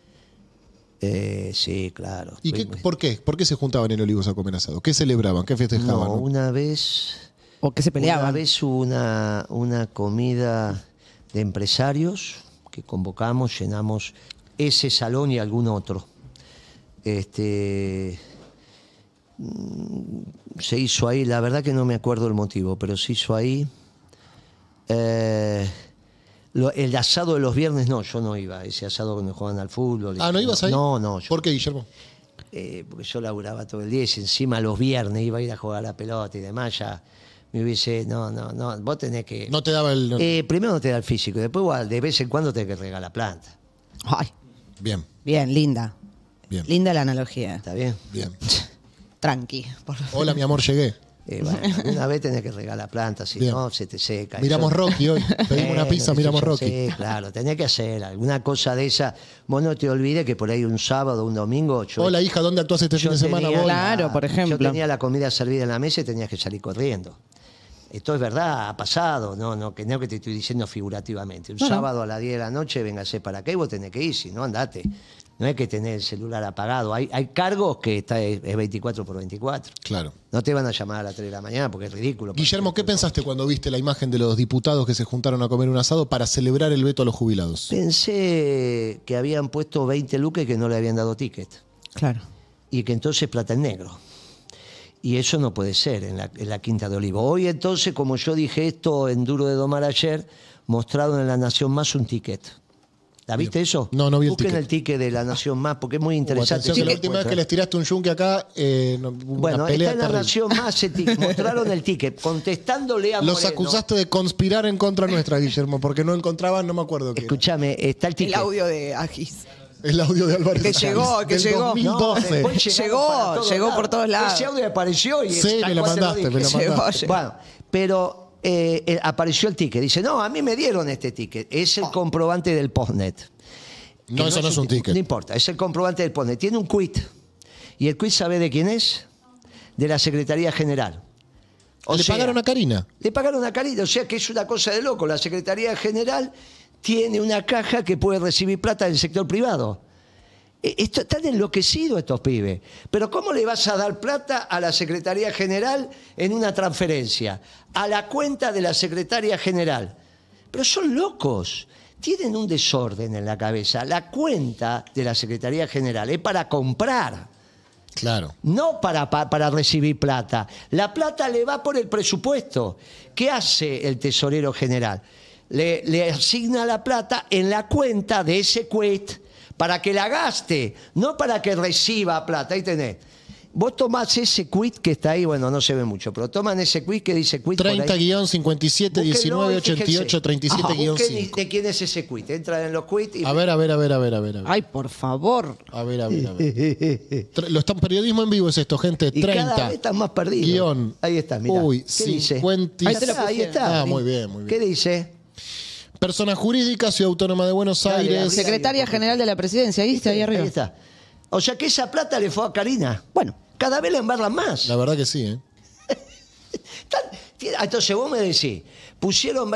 Eh, sí, claro. ¿Y qué, pues. por qué? ¿Por qué se juntaban en Olivos a comer asados? ¿Qué celebraban? ¿Qué festejaban? No, una vez. ¿O se Una vez hubo una, una comida de empresarios que convocamos, llenamos ese salón y algún otro. Este, mm, se hizo ahí, la verdad que no me acuerdo el motivo, pero se hizo ahí. Eh, el asado de los viernes, no, yo no iba. Ese asado cuando jugaban al fútbol. Ah, ¿no ibas ahí? No, no. Yo, ¿Por qué, Guillermo? Eh, porque yo laburaba todo el día y encima los viernes iba a ir a jugar a la pelota y demás, ya me hubiese, no, no, no, vos tenés que... No te daba el... Eh, primero no te da el físico, y después igual, de vez en cuando te que la planta. Ay. Bien. Bien, linda. Linda la analogía. Está bien. Bien. Tranqui. Por Hola, mi amor, llegué. Eh, una vez tenés que regar la planta si no, se te seca. Miramos Rocky hoy. Pedimos una pizza, miramos Rocky. Sí, claro, tenés que hacer alguna cosa de esa. Vos no te olvides que por ahí un sábado, un domingo, yo, Hola, hija, ¿dónde actuás este fin de semana Claro, por ejemplo. Yo tenía la comida servida en la mesa y tenías que salir corriendo. Esto es verdad, ha pasado, no, no, que no que te estoy diciendo figurativamente. Un sábado a las 10 de la noche, véngase para acá y vos tenés que ir, si no, andate no hay que tener el celular apagado. Hay, cargos que está, es 24 por 24. Claro. No te van a llamar a las 3 de la mañana porque es ridículo. Guillermo, ¿qué pensaste cuando viste la imagen de los diputados que se juntaron a comer un asado para celebrar el veto a los jubilados? Pensé que habían puesto 20 luques que no le habían dado ticket. Claro. Y que entonces plata en negro. Y eso no puede ser en la, en la Quinta de Olivo. Hoy entonces, como yo dije esto en Duro de Domar ayer, mostraron en La Nación más un ticket ¿La viste eso? No, no vi el Busquen el ticket de La Nación Más porque es muy interesante. la última vez que les tiraste un yunque acá, eh, Bueno, está en La Nación Más, se mostraron el ticket, contestándole a Los acusaste de conspirar en contra nuestra, Guillermo, porque no encontraban, no me acuerdo qué. Escúchame, está el ticket. El audio de Agis. El audio de Álvarez. Que llegó, que llegó. 2012. Llegó, llegó por todos lados. Ese audio apareció y Sí, me lo mandaste, me mandaste. Bueno, pero eh, eh, apareció el ticket. Dice, no, a mí me dieron este ticket. Es el ah. comprobante del postnet. No, eso no es un ticket. No importa, es el comprobante del postnet. Tiene un quit. ¿Y el quit sabe de quién es? De la Secretaría General. ¿Le pagaron a Karina? Le pagaron a Karina, o sea que es una cosa de loco. La Secretaría General tiene una caja que puede recibir plata del sector privado. E, están enloquecidos estos pibes. Pero ¿cómo le vas a dar plata a la Secretaría General en una transferencia? A la cuenta de la Secretaría General. Pero son locos. Tienen un desorden en la cabeza. La cuenta de la Secretaría General es para comprar. Claro. No para, para, recibir plata. La plata le va por el presupuesto. ¿Qué hace el tesorero general? Le, asigna la plata en la cuenta de ese CUET para que la gaste, no para que reciba plata. Ahí tenés. Vos tomás ese quit que está ahí, bueno, no se ve mucho, pero toman ese quit que dice quit. 30-57, 19, 88, 37-5. ¿De quién es ese quit? Entran en los quits y. A ver, a ver, a ver, a ver, a ver. Ay, por favor. A ver, a ver, a ver. Lo están periodismo en vivo es esto, gente. 30. Y cada vez más perdido. Ahí está, mira. Uy, Ahí ah, está. Ah, muy bien, muy bien. ¿Qué dice? Personas jurídicas y Autónoma de Buenos Aires. Secretaria General de la Presidencia, ahí está, ahí arriba. está. O sea que esa plata le fue a Karina. Bueno, cada vez la embarran más. La verdad que sí, ¿eh? Entonces vos me decís,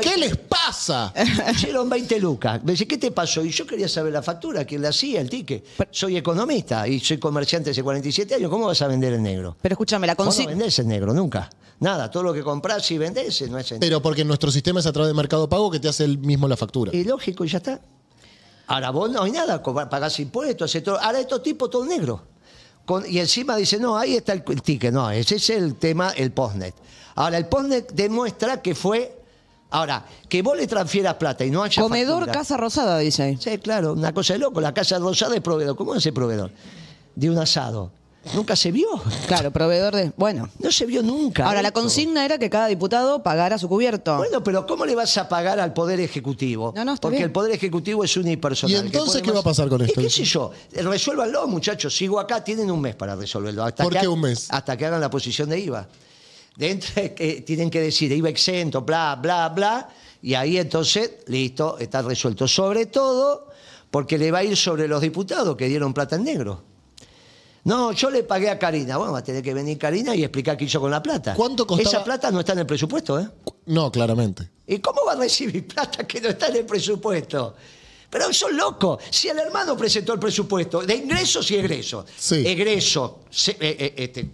¿Qué les pasa? Pusieron 20 lucas. Me dice, ¿qué te pasó? Y yo quería saber la factura, quién le hacía, el ticket. Soy economista y soy comerciante hace 47 años. ¿Cómo vas a vender en negro? Pero escúchame, la consigna. No vendés en negro, nunca. Nada, todo lo que compras y vendés no es negro. Pero porque nuestro sistema es a través de Mercado Pago que te hace el mismo la factura. Y lógico, y ya está. Ahora vos no hay nada, pagás impuestos, hace Ahora estos tipos todo negro. y encima dice, no, ahí está el, el, ticket. No, ese es el tema, el postnet. Ahora, el postnet demuestra que fue Ahora, que vos le transfieras plata y no haya. Comedor Casa Rosada, dice ahí. Sí, claro, una cosa de loco. La Casa Rosada es proveedor. ¿Cómo es ese proveedor? De un asado. Nunca se vio. Claro, proveedor de. Bueno. No se vio nunca. Ahora, la consigna era que cada diputado pagara su cubierto. Bueno, pero ¿cómo le vas a pagar al Poder Ejecutivo? No, no, está Porque el Poder Ejecutivo es unipersonal. ¿Y entonces qué va a pasar con esto? ¿Y ¿Qué sé yo? Eh, resuélvanlo, muchachos. Sigo acá, tienen un mes para resolverlo. Hasta ¿Por qué un mes? Hasta que hagan la posición de IVA. Dentro que tienen que decir iba exento, bla, bla, bla. Y ahí entonces, listo, está resuelto. Sobre todo porque le va a ir sobre los diputados que dieron plata en negro. No, yo le pagué a Karina. Bueno, va a tener que venir Karina y explicar qué hizo con la plata. ¿Cuánto costó? Esa plata no está en el presupuesto, ¿eh? No, claramente. ¿Y cómo va a recibir plata que no está en el presupuesto? Pero es loco Si el hermano presentó el presupuesto de ingresos y egresos, sí. egresos, eh, eh, este,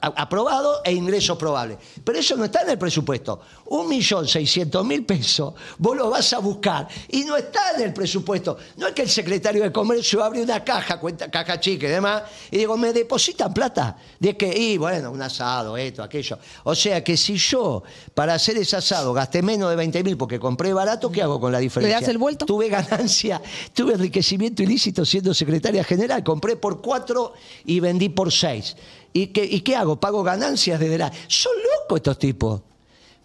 aprobado e ingresos probables. Pero eso no está en el presupuesto. Un millón seiscientos mil pesos vos lo vas a buscar y no está en el presupuesto. No es que el secretario de Comercio abre una caja, caja chica y demás, y digo, me depositan plata. Y que, y bueno, un asado, esto, aquello. O sea que si yo para hacer ese asado gasté menos de 20.000 porque compré barato, ¿qué hago con la diferencia? ¿Le das el vuelto? Tuve ganancia, tuve enriquecimiento ilícito siendo secretaria general, compré por cuatro y vendí por seis ¿Y qué, hago? Pago ganancias desde la... Son locos estos tipos.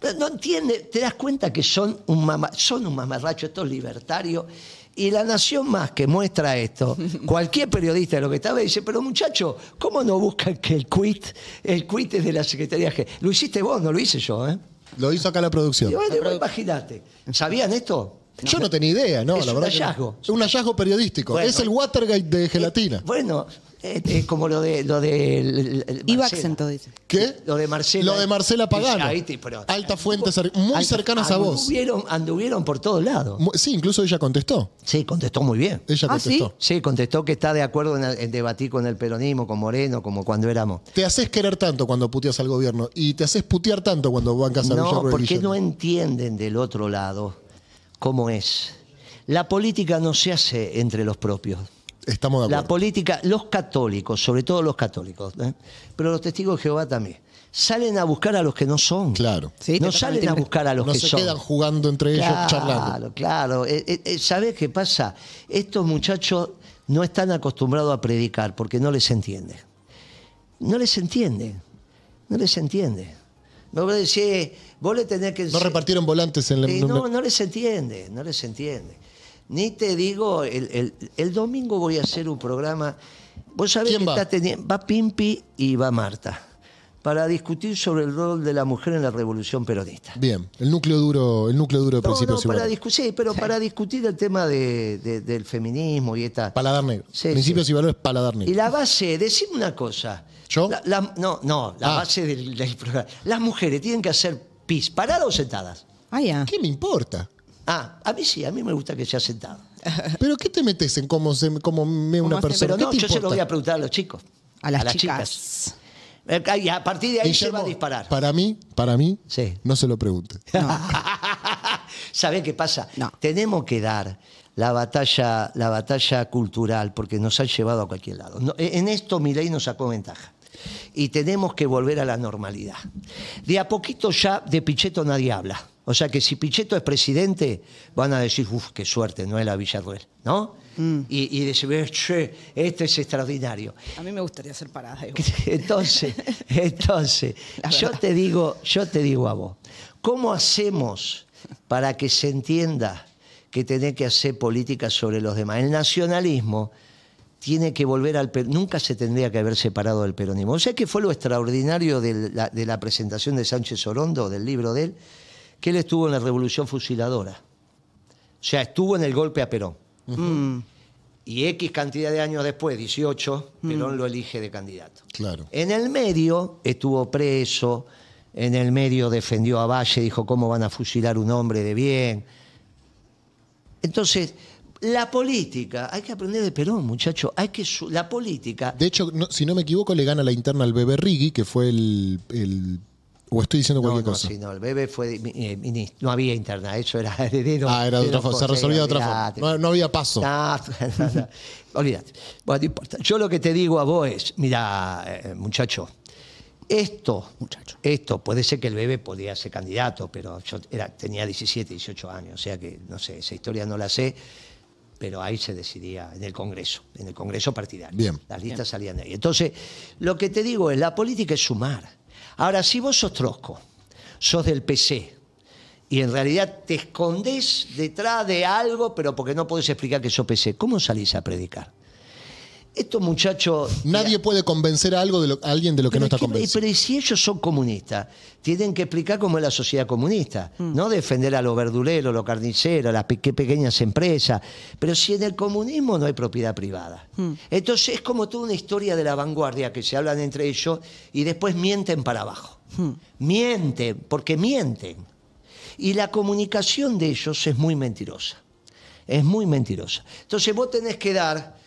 Pero No entiende, te das cuenta que son un, mamarracho, son un mamarracho, estos libertarios. Y la nación más que muestra esto, cualquier periodista de lo que estaba dice, pero muchacho, ¿cómo no buscan que el quit, el quit es de la Secretaría G? Lo hiciste vos, no lo hice yo, ¿eh? Lo hizo acá la producción. Imagínate, ¿sabían esto? yo no tenía idea, ¿no? Es un hallazgo. Es un hallazgo periodístico. es el Watergate de gelatina. bueno, es eh, eh, como lo de lo de ¿Qué? Lo de Marcela. Lo de Marcela Pagano. Ahí eh, fuente, muy cercana cercanas a vos. Anduvieron, por todos lados. Sí, incluso ella contestó. Sí, contestó muy bien. Ella ah, contestó. Sí, contestó que está de acuerdo en, debatir con el peronismo, con Moreno, como cuando éramos. Te haces querer tanto cuando puteas al gobierno y te haces putear tanto cuando bancas a No, porque no entienden del otro lado cómo es. La política no se hace entre los propios. Estamos de acuerdo. La política, los católicos, sobre todo los católicos, ¿eh? pero los testigos de Jehová también, salen a buscar a los que no son. Claro. no salen a buscar a los que son. No se quedan jugando entre ellos, charlando. Claro, claro. Eh, eh, ¿sabes qué pasa? Estos muchachos no están acostumbrados a predicar porque no les entiende. No les entiende. No les entiende. No decir vos le tenés que... No repartieron volantes en la... no, no les entiende, no les entiende. Ni te digo, el, el, domingo voy a hacer un programa. Vos sabés que va? está teniendo. Va Pimpi y va Marta para discutir sobre el rol de la mujer en la revolución peronista. Bien, el núcleo duro, el núcleo duro de principios y para sí, pero para discutir el tema de, del feminismo y esta. Paladar negro. principios y valores paladar negro. Y la base, decime una cosa. ¿Yo? no, no, la ah. base del, programa. Las mujeres tienen que hacer pis, paradas o sentadas. Ah, ya. ¿Qué me importa? Ah, a mí sí, a mí me gusta que sea sentado. ¿Pero qué te metes en cómo, se, me una persona? no, yo se lo voy a preguntar a los chicos. A las, chicas. Eh, y a partir de ahí se va a disparar. Para mí, para mí, no se lo pregunte. ¿Saben qué pasa? Tenemos que dar la batalla, la batalla cultural, porque nos ha llevado a cualquier lado. Eh, en esto mi ley nos sacó ventaja. Y tenemos que volver a la normalidad. De a poquito ya de picheto nadie habla. O sea que si Pichetto es presidente, van a decir, uff, qué suerte, no es la Villarruel, ¿no? Mm. Y, y decir, che, esto es extraordinario. A mí me gustaría ser parada. Entonces, entonces yo, te digo, yo te digo a vos, ¿cómo hacemos para que se entienda que tenés que hacer política sobre los demás? El nacionalismo tiene que volver al nunca se tendría que haber separado del peronismo. O sea que fue lo extraordinario de de la presentación de Sánchez Orondo, del libro de él, que él estuvo en la revolución fusiladora. O sea, estuvo en el golpe a Perón. Mm. Y X cantidad de años después, 18, mm. Perón lo elige de candidato. Claro. En el medio estuvo preso, en el medio defendió a Valle, dijo cómo van a fusilar un hombre de bien. Entonces, la política, hay que aprender de Perón, muchachos. Hay que la política. De hecho, si no me equivoco, le gana la interna al Bebe Rigui, que fue el ¿O estoy diciendo cualquier cosa? no, el bebé fue eh, No había interna, eso era de Ah, era de otra forma, se resolvía de otra forma. No, había paso. No, olvídate. no importa. Yo lo que te digo a vos es, mira, eh, muchacho, esto, muchacho. esto, puede ser que el bebé podía ser candidato, pero yo tenía 17, 18 años, o sea que, no sé, esa historia no la sé, pero ahí se decidía en el Congreso, en el Congreso partidario. Bien. Las listas salían de ahí. Entonces, lo que te digo es, la política es sumar. Ahora, si vos sos trosco, sos del PC, y en realidad te escondés detrás de algo, pero porque no podés explicar que sos PC, ¿cómo salís a predicar? estos muchachos. Nadie puede convencer a, algo de alguien de lo que no está convencido. Pero si ellos son comunistas, tienen que explicar cómo es la sociedad comunista, mm. no defender a los verduleros, los carniceros, a las pequeñas empresas. Pero si en el comunismo no hay propiedad privada. Mm. Entonces es como toda una historia de la vanguardia que se hablan entre ellos y después mienten para abajo. Mm. Mienten, porque mienten. Y la comunicación de ellos es muy mentirosa. Es muy mentirosa. Entonces vos tenés que dar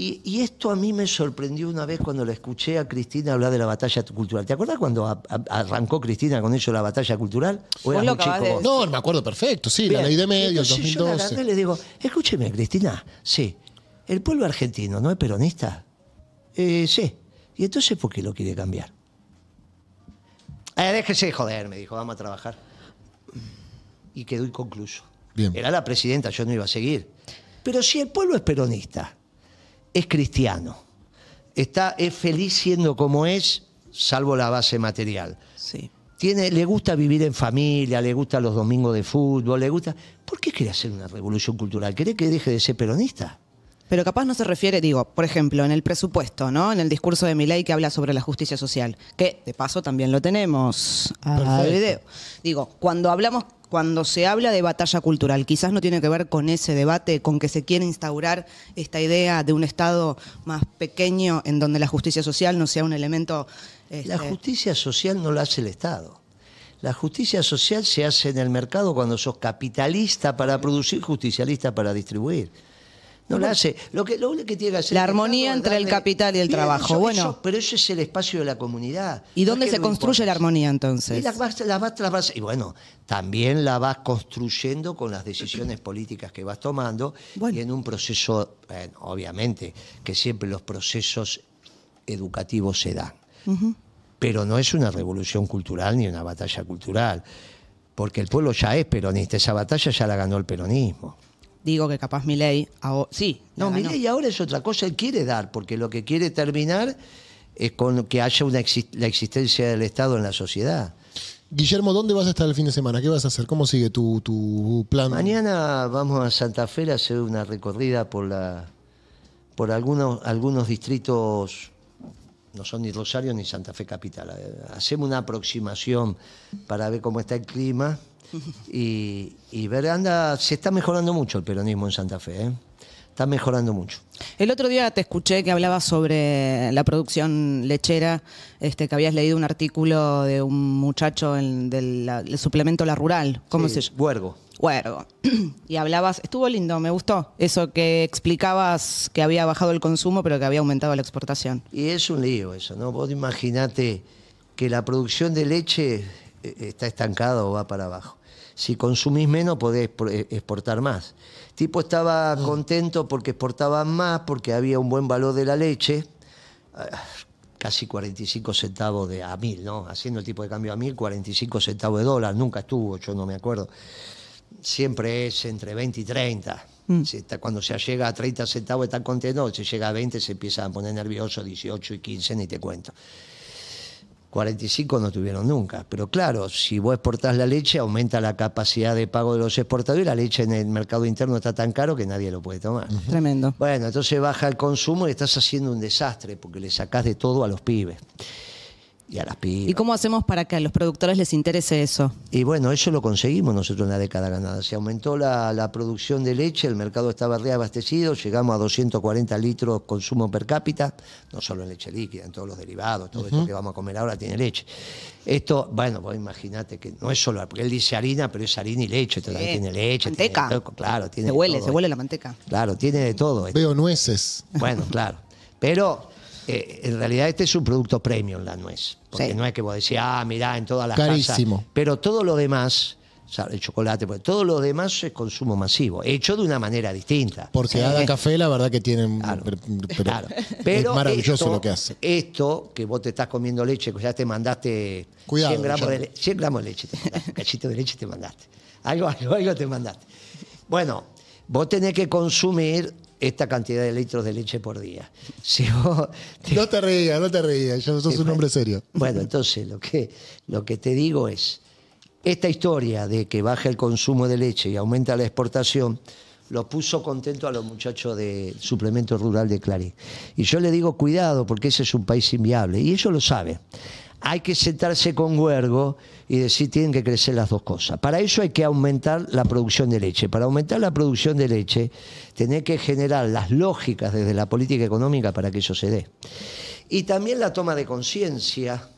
y, esto a mí me sorprendió una vez cuando le escuché a Cristina hablar de la batalla cultural. ¿Te acuerdas cuando arrancó Cristina con eso la batalla cultural? ¿O eras chico No, me acuerdo perfecto, sí, la ley de medios, entonces Yo le digo, escúcheme, Cristina, sí, el pueblo argentino no es peronista. Eh, sí. ¿Y entonces por qué lo quiere cambiar? Eh, déjese de joder, me dijo, vamos a trabajar. Y quedó inconcluso. Bien. Era la presidenta, yo no iba a seguir. Pero si el pueblo es peronista, es cristiano, está, es feliz siendo como es, salvo la base material. Tiene, le gusta vivir en familia, le gusta los domingos de fútbol, le gusta. ¿Por qué quiere hacer una revolución cultural? ¿Quiere que deje de ser peronista? Pero capaz no se refiere, digo, por ejemplo, en el presupuesto, ¿no? En el discurso de Milei que habla sobre la justicia social, que de paso también lo tenemos al ah, video. Digo, cuando hablamos cuando se habla de batalla cultural, quizás no tiene que ver con ese debate, con que se quiere instaurar esta idea de un Estado más pequeño en donde la justicia social no sea un elemento... La este, justicia social no la hace el Estado. La justicia social se hace en el mercado cuando sos capitalista para producir, justicialista para distribuir. No la hace. Lo lo único que tiene que hacer. La armonía entre el capital y el trabajo. bueno. pero eso es el espacio de la comunidad. ¿Y dónde se construye la armonía entonces? Y bueno, también la vas construyendo con las decisiones políticas que vas tomando y en un proceso, obviamente, que siempre los procesos educativos se dan. Pero no es una revolución cultural ni una batalla cultural, porque el pueblo ya es peronista, esa batalla ya la ganó el peronismo digo que capaz mi ley. Sí. No, mi ahora es otra cosa. Él quiere dar, porque lo que quiere terminar es con que haya una la existencia del Estado en la sociedad. Guillermo, ¿dónde vas a estar el fin de semana? ¿Qué vas a hacer? ¿Cómo sigue tu, tu plan? Mañana vamos a Santa Fe a hacer una recorrida por la por algunos, algunos distritos no son ni Rosario ni Santa Fe Capital. Eh, hacemos una aproximación para ver cómo está el clima y, ver, anda, se está mejorando mucho el peronismo en Santa Fe. Eh. Está mejorando mucho. El otro día te escuché que hablabas sobre la producción lechera, este, que habías leído un artículo de un muchacho del, suplemento La Rural. ¿Cómo se bueno, y hablabas, estuvo lindo, me gustó eso que explicabas que había bajado el consumo, pero que había aumentado la exportación. Y es un lío eso, ¿no? Vos imaginate que la producción de leche eh, está estancada o va para abajo. Si consumís menos podés eh, exportar más. tipo estaba mm. contento porque exportaban más, porque había un buen valor de la leche, ah, casi 45 centavos de, a mil, ¿no? Haciendo el tipo de cambio a mil, 45 centavos de dólar, nunca estuvo, yo no me acuerdo siempre es entre 20 y 30. Mm. cuando se llega a 30 centavos está contento, si llega a 20 se empiezan a poner nervioso, 18 y 15 ni te cuento. 45 no tuvieron nunca. Pero claro, si vos exportás la leche, aumenta la capacidad de pago de los exportadores la leche en el mercado interno está tan caro que nadie lo puede tomar. Tremendo. Bueno, entonces baja el consumo y estás haciendo un desastre porque le sacás de todo a los pibes y a las pibas. ¿Y cómo hacemos para que a los productores les interese eso? Y bueno, eso lo conseguimos nosotros en la década ganada. Se aumentó la, producción de leche, el mercado estaba reabastecido, llegamos a 240 litros consumo per cápita, no solo en leche líquida, en todos los derivados, todo esto que vamos a comer ahora tiene leche. Esto, bueno, vos imagínate que no es solo, porque él dice harina, pero es harina y leche, tiene leche. Manteca. claro, tiene. Se huele, se huele la manteca. Claro, tiene de todo. Veo nueces. Bueno, claro. Pero eh, en realidad este es un producto premium, la nuez. Porque no es que vos decís, ah, mirá, en todas las Carísimo. pero todo lo demás, o el chocolate, pues todo lo demás es consumo masivo, hecho de una manera distinta. Porque Ada Café, la verdad que tienen. Claro, pero, es maravilloso lo que hace. Esto, que vos te estás comiendo leche, que ya te mandaste Cuidado, 100, gramos de, leche, te mandaste, un cachito de leche te mandaste. algo, algo te mandaste. Bueno, vos tenés que consumir esta cantidad de litros de leche por día. No te reías, no te reías, yo sos un hombre serio. Bueno, entonces lo que, lo que te digo es, esta historia de que baja el consumo de leche y aumenta la exportación, lo puso contento a los muchachos del Suplemento Rural de Clarín. Y yo le digo, cuidado, porque ese es un país inviable. Y ellos lo saben hay que sentarse con Huergo y decir tienen que crecer las dos cosas. Para eso hay que aumentar la producción de leche. Para aumentar la producción de leche, tiene que generar las lógicas desde la política económica para que eso se dé. Y también la toma de conciencia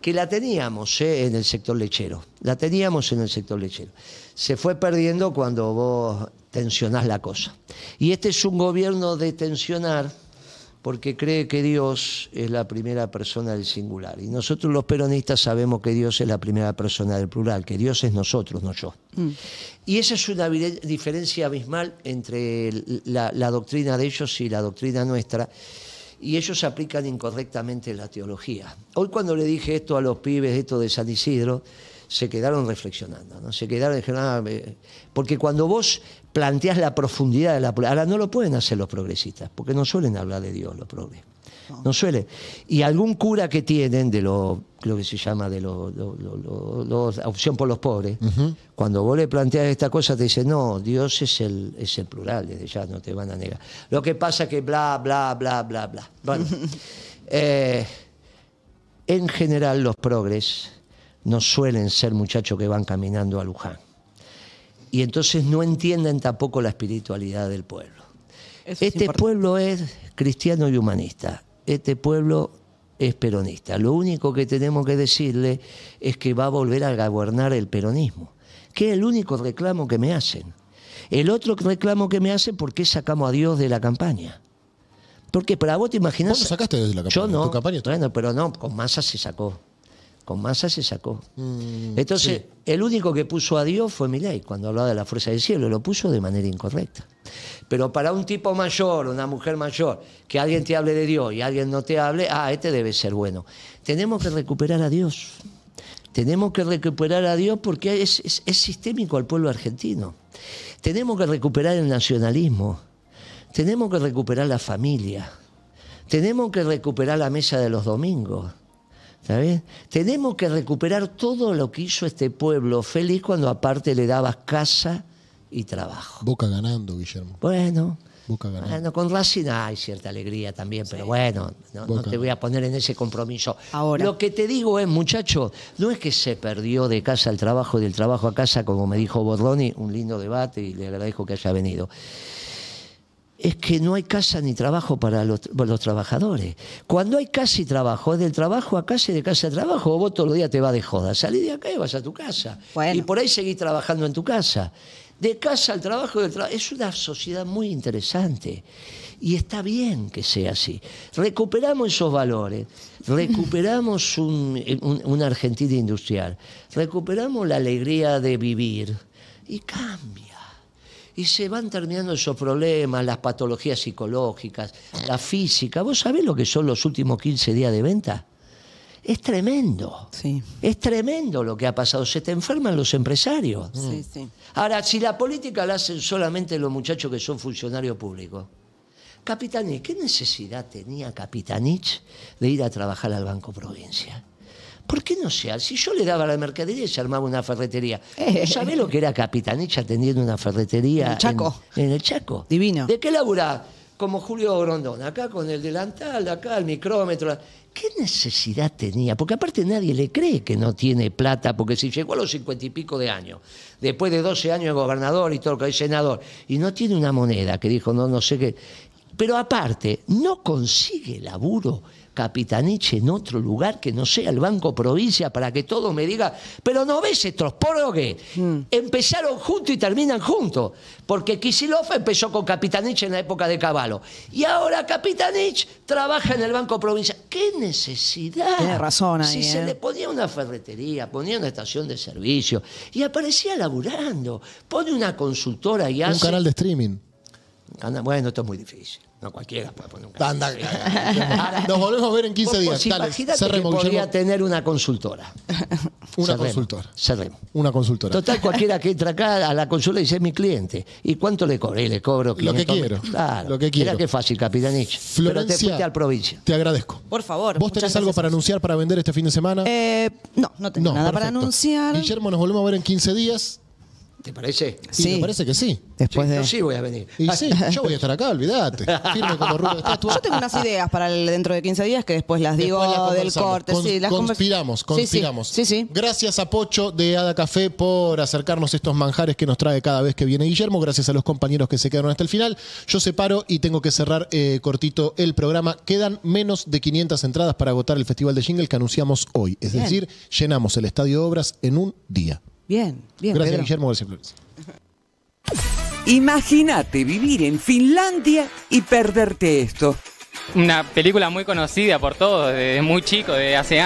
que la teníamos eh, en el sector lechero, la teníamos en el sector lechero. Se fue perdiendo cuando vos tensionás la cosa. Y este es un gobierno de tensionar porque cree que Dios es la primera persona del singular. Y nosotros los peronistas sabemos que Dios es la primera persona del plural, que Dios es nosotros, no yo. Mm. Y esa es una diferencia abismal entre la, la doctrina de ellos y la doctrina nuestra y ellos aplican incorrectamente la teología. Hoy cuando le dije esto a los pibes, esto de San Isidro, se quedaron reflexionando, ¿no? se quedaron general, ah, eh", porque cuando vos planteás la profundidad de la... Ahora no lo pueden hacer los progresistas, porque no suelen hablar de Dios los progres. No suele. Y algún cura que tienen de lo, lo que se llama de la opción por los pobres, cuando vos le planteas esta cosa, te dice, no, Dios es el, es el plural, desde ya no te van a negar. Lo que pasa es que bla, bla, bla, bla, bla. Bueno, eh, en general los progres no suelen ser muchachos que van caminando a Luján. Y entonces no entienden tampoco la espiritualidad del pueblo. este pueblo es cristiano y humanista. Este pueblo es peronista. Lo único que tenemos que decirle es que va a volver a gobernar el peronismo, que es el único reclamo que me hacen. El otro reclamo que me hacen, ¿por qué sacamos a Dios de la campaña? Porque para vos te imaginas. ¿Cómo sacaste de la campaña? Yo no. Bueno, pero no, con masa se sacó. Con masa se sacó. Mm, Entonces, el único que puso a Dios fue Milei, cuando hablaba de la fuerza del cielo, lo puso de manera incorrecta. Pero para un tipo mayor, una mujer mayor, que alguien te hable de Dios y alguien no te hable, ah, este debe ser bueno. Tenemos que recuperar a Dios. Tenemos que recuperar a Dios porque es sistémico al pueblo argentino. Tenemos que recuperar el nacionalismo. Tenemos que recuperar la familia. Tenemos que recuperar la mesa de los domingos tenemos que recuperar todo lo que hizo este pueblo feliz cuando aparte le dabas casa y trabajo. Boca ganando, Guillermo. Bueno. Boca ganando. con Racing hay cierta alegría también, pero bueno, no, te voy a poner en ese compromiso. Lo que te digo es, muchacho, no es que se perdió de casa al trabajo, y del trabajo a casa, como me dijo Borroni, un lindo debate y le agradezco que haya venido es que no hay casa ni trabajo para los, trabajadores. Cuando hay casa y trabajo, es del trabajo a casa y de casa a trabajo, o vos todos los días te vas de joda. Salí de acá y vas a tu casa. Y por ahí seguís trabajando en tu casa. De casa al trabajo, Es una sociedad muy interesante. Y está bien que sea así. Recuperamos esos valores, recuperamos una Argentina industrial, recuperamos la alegría de vivir y cambia y se van terminando esos problemas, las patologías psicológicas, la física. ¿Vos sabés lo que son los últimos 15 días de venta? Es tremendo. Es tremendo lo que ha pasado. Se te enferman los empresarios. Mm. Ahora, si la política la hacen solamente los muchachos que son funcionarios públicos. Capitanich, ¿qué necesidad tenía Capitanich de ir a trabajar al Banco Provincia? ¿Por qué no sea? Si yo le daba la mercadería y se armaba una ferretería. Eh, ¿Sabés lo que era Capitanich atendiendo una ferretería? En el Chaco. En, el Chaco. Divino. ¿De qué labura? Como Julio Grondón, acá con el delantal, acá el micrómetro. ¿Qué necesidad tenía? Porque aparte nadie le cree que no tiene plata, porque si llegó a los cincuenta y pico de años, después de doce años de gobernador y todo lo que hay senador, y no tiene una moneda, que dijo, no, no sé qué. Pero aparte, no consigue laburo Capitanich en otro lugar que no sea el Banco Provincia para que todo me diga, pero no ves estos que mm. empezaron juntos y terminan juntos, porque Kisilov empezó con Capitanich en la época de Caballo y ahora Capitanich trabaja en el Banco Provincia. ¿Qué necesidad? razón Si se ¿eh? le ponía una ferretería, ponía una estación de servicio y aparecía laburando, pone una consultora y hace... Un canal de streaming. Bueno, esto es muy difícil. No cualquiera puede poner un Anda, nos volvemos a ver en 15 días. Dale, que podría tener una consultora. Una consultora. Cerremos. Una consultora. Total, cualquiera que entra acá a la consulta dice, es mi cliente. ¿Y cuánto le cobré? Le cobro Lo que quiero. Claro. Lo que quiero. Era que fácil, Capitanich. Florencia, Pero te al provincia. Te agradezco. Por favor. ¿Vos tenés algo para anunciar, para vender este fin de semana? Eh, no, no tengo nada para anunciar. Guillermo, nos volvemos a ver en 15 días. ¿Te parece? Sí, me parece que sí. Después de. Yo sí voy a venir. Y sí, yo voy a estar acá, olvídate. Firme como Yo tengo unas ideas para dentro de 15 días que después las digo del corte. sí, las conspiramos, conspiramos. Sí, sí. Gracias a Pocho de Ada Café por acercarnos estos manjares que nos trae cada vez que viene Guillermo. Gracias a los compañeros que se quedaron hasta el final. Yo separo y tengo que cerrar eh, cortito el programa. Quedan menos de 500 entradas para agotar el Festival de Jingle que anunciamos hoy. Es decir, llenamos el Estadio Obras en un día. Bien, bien. Gracias, Guillermo Imagínate vivir en Finlandia y perderte esto. Una película muy conocida por todos, desde muy chico, desde hace años.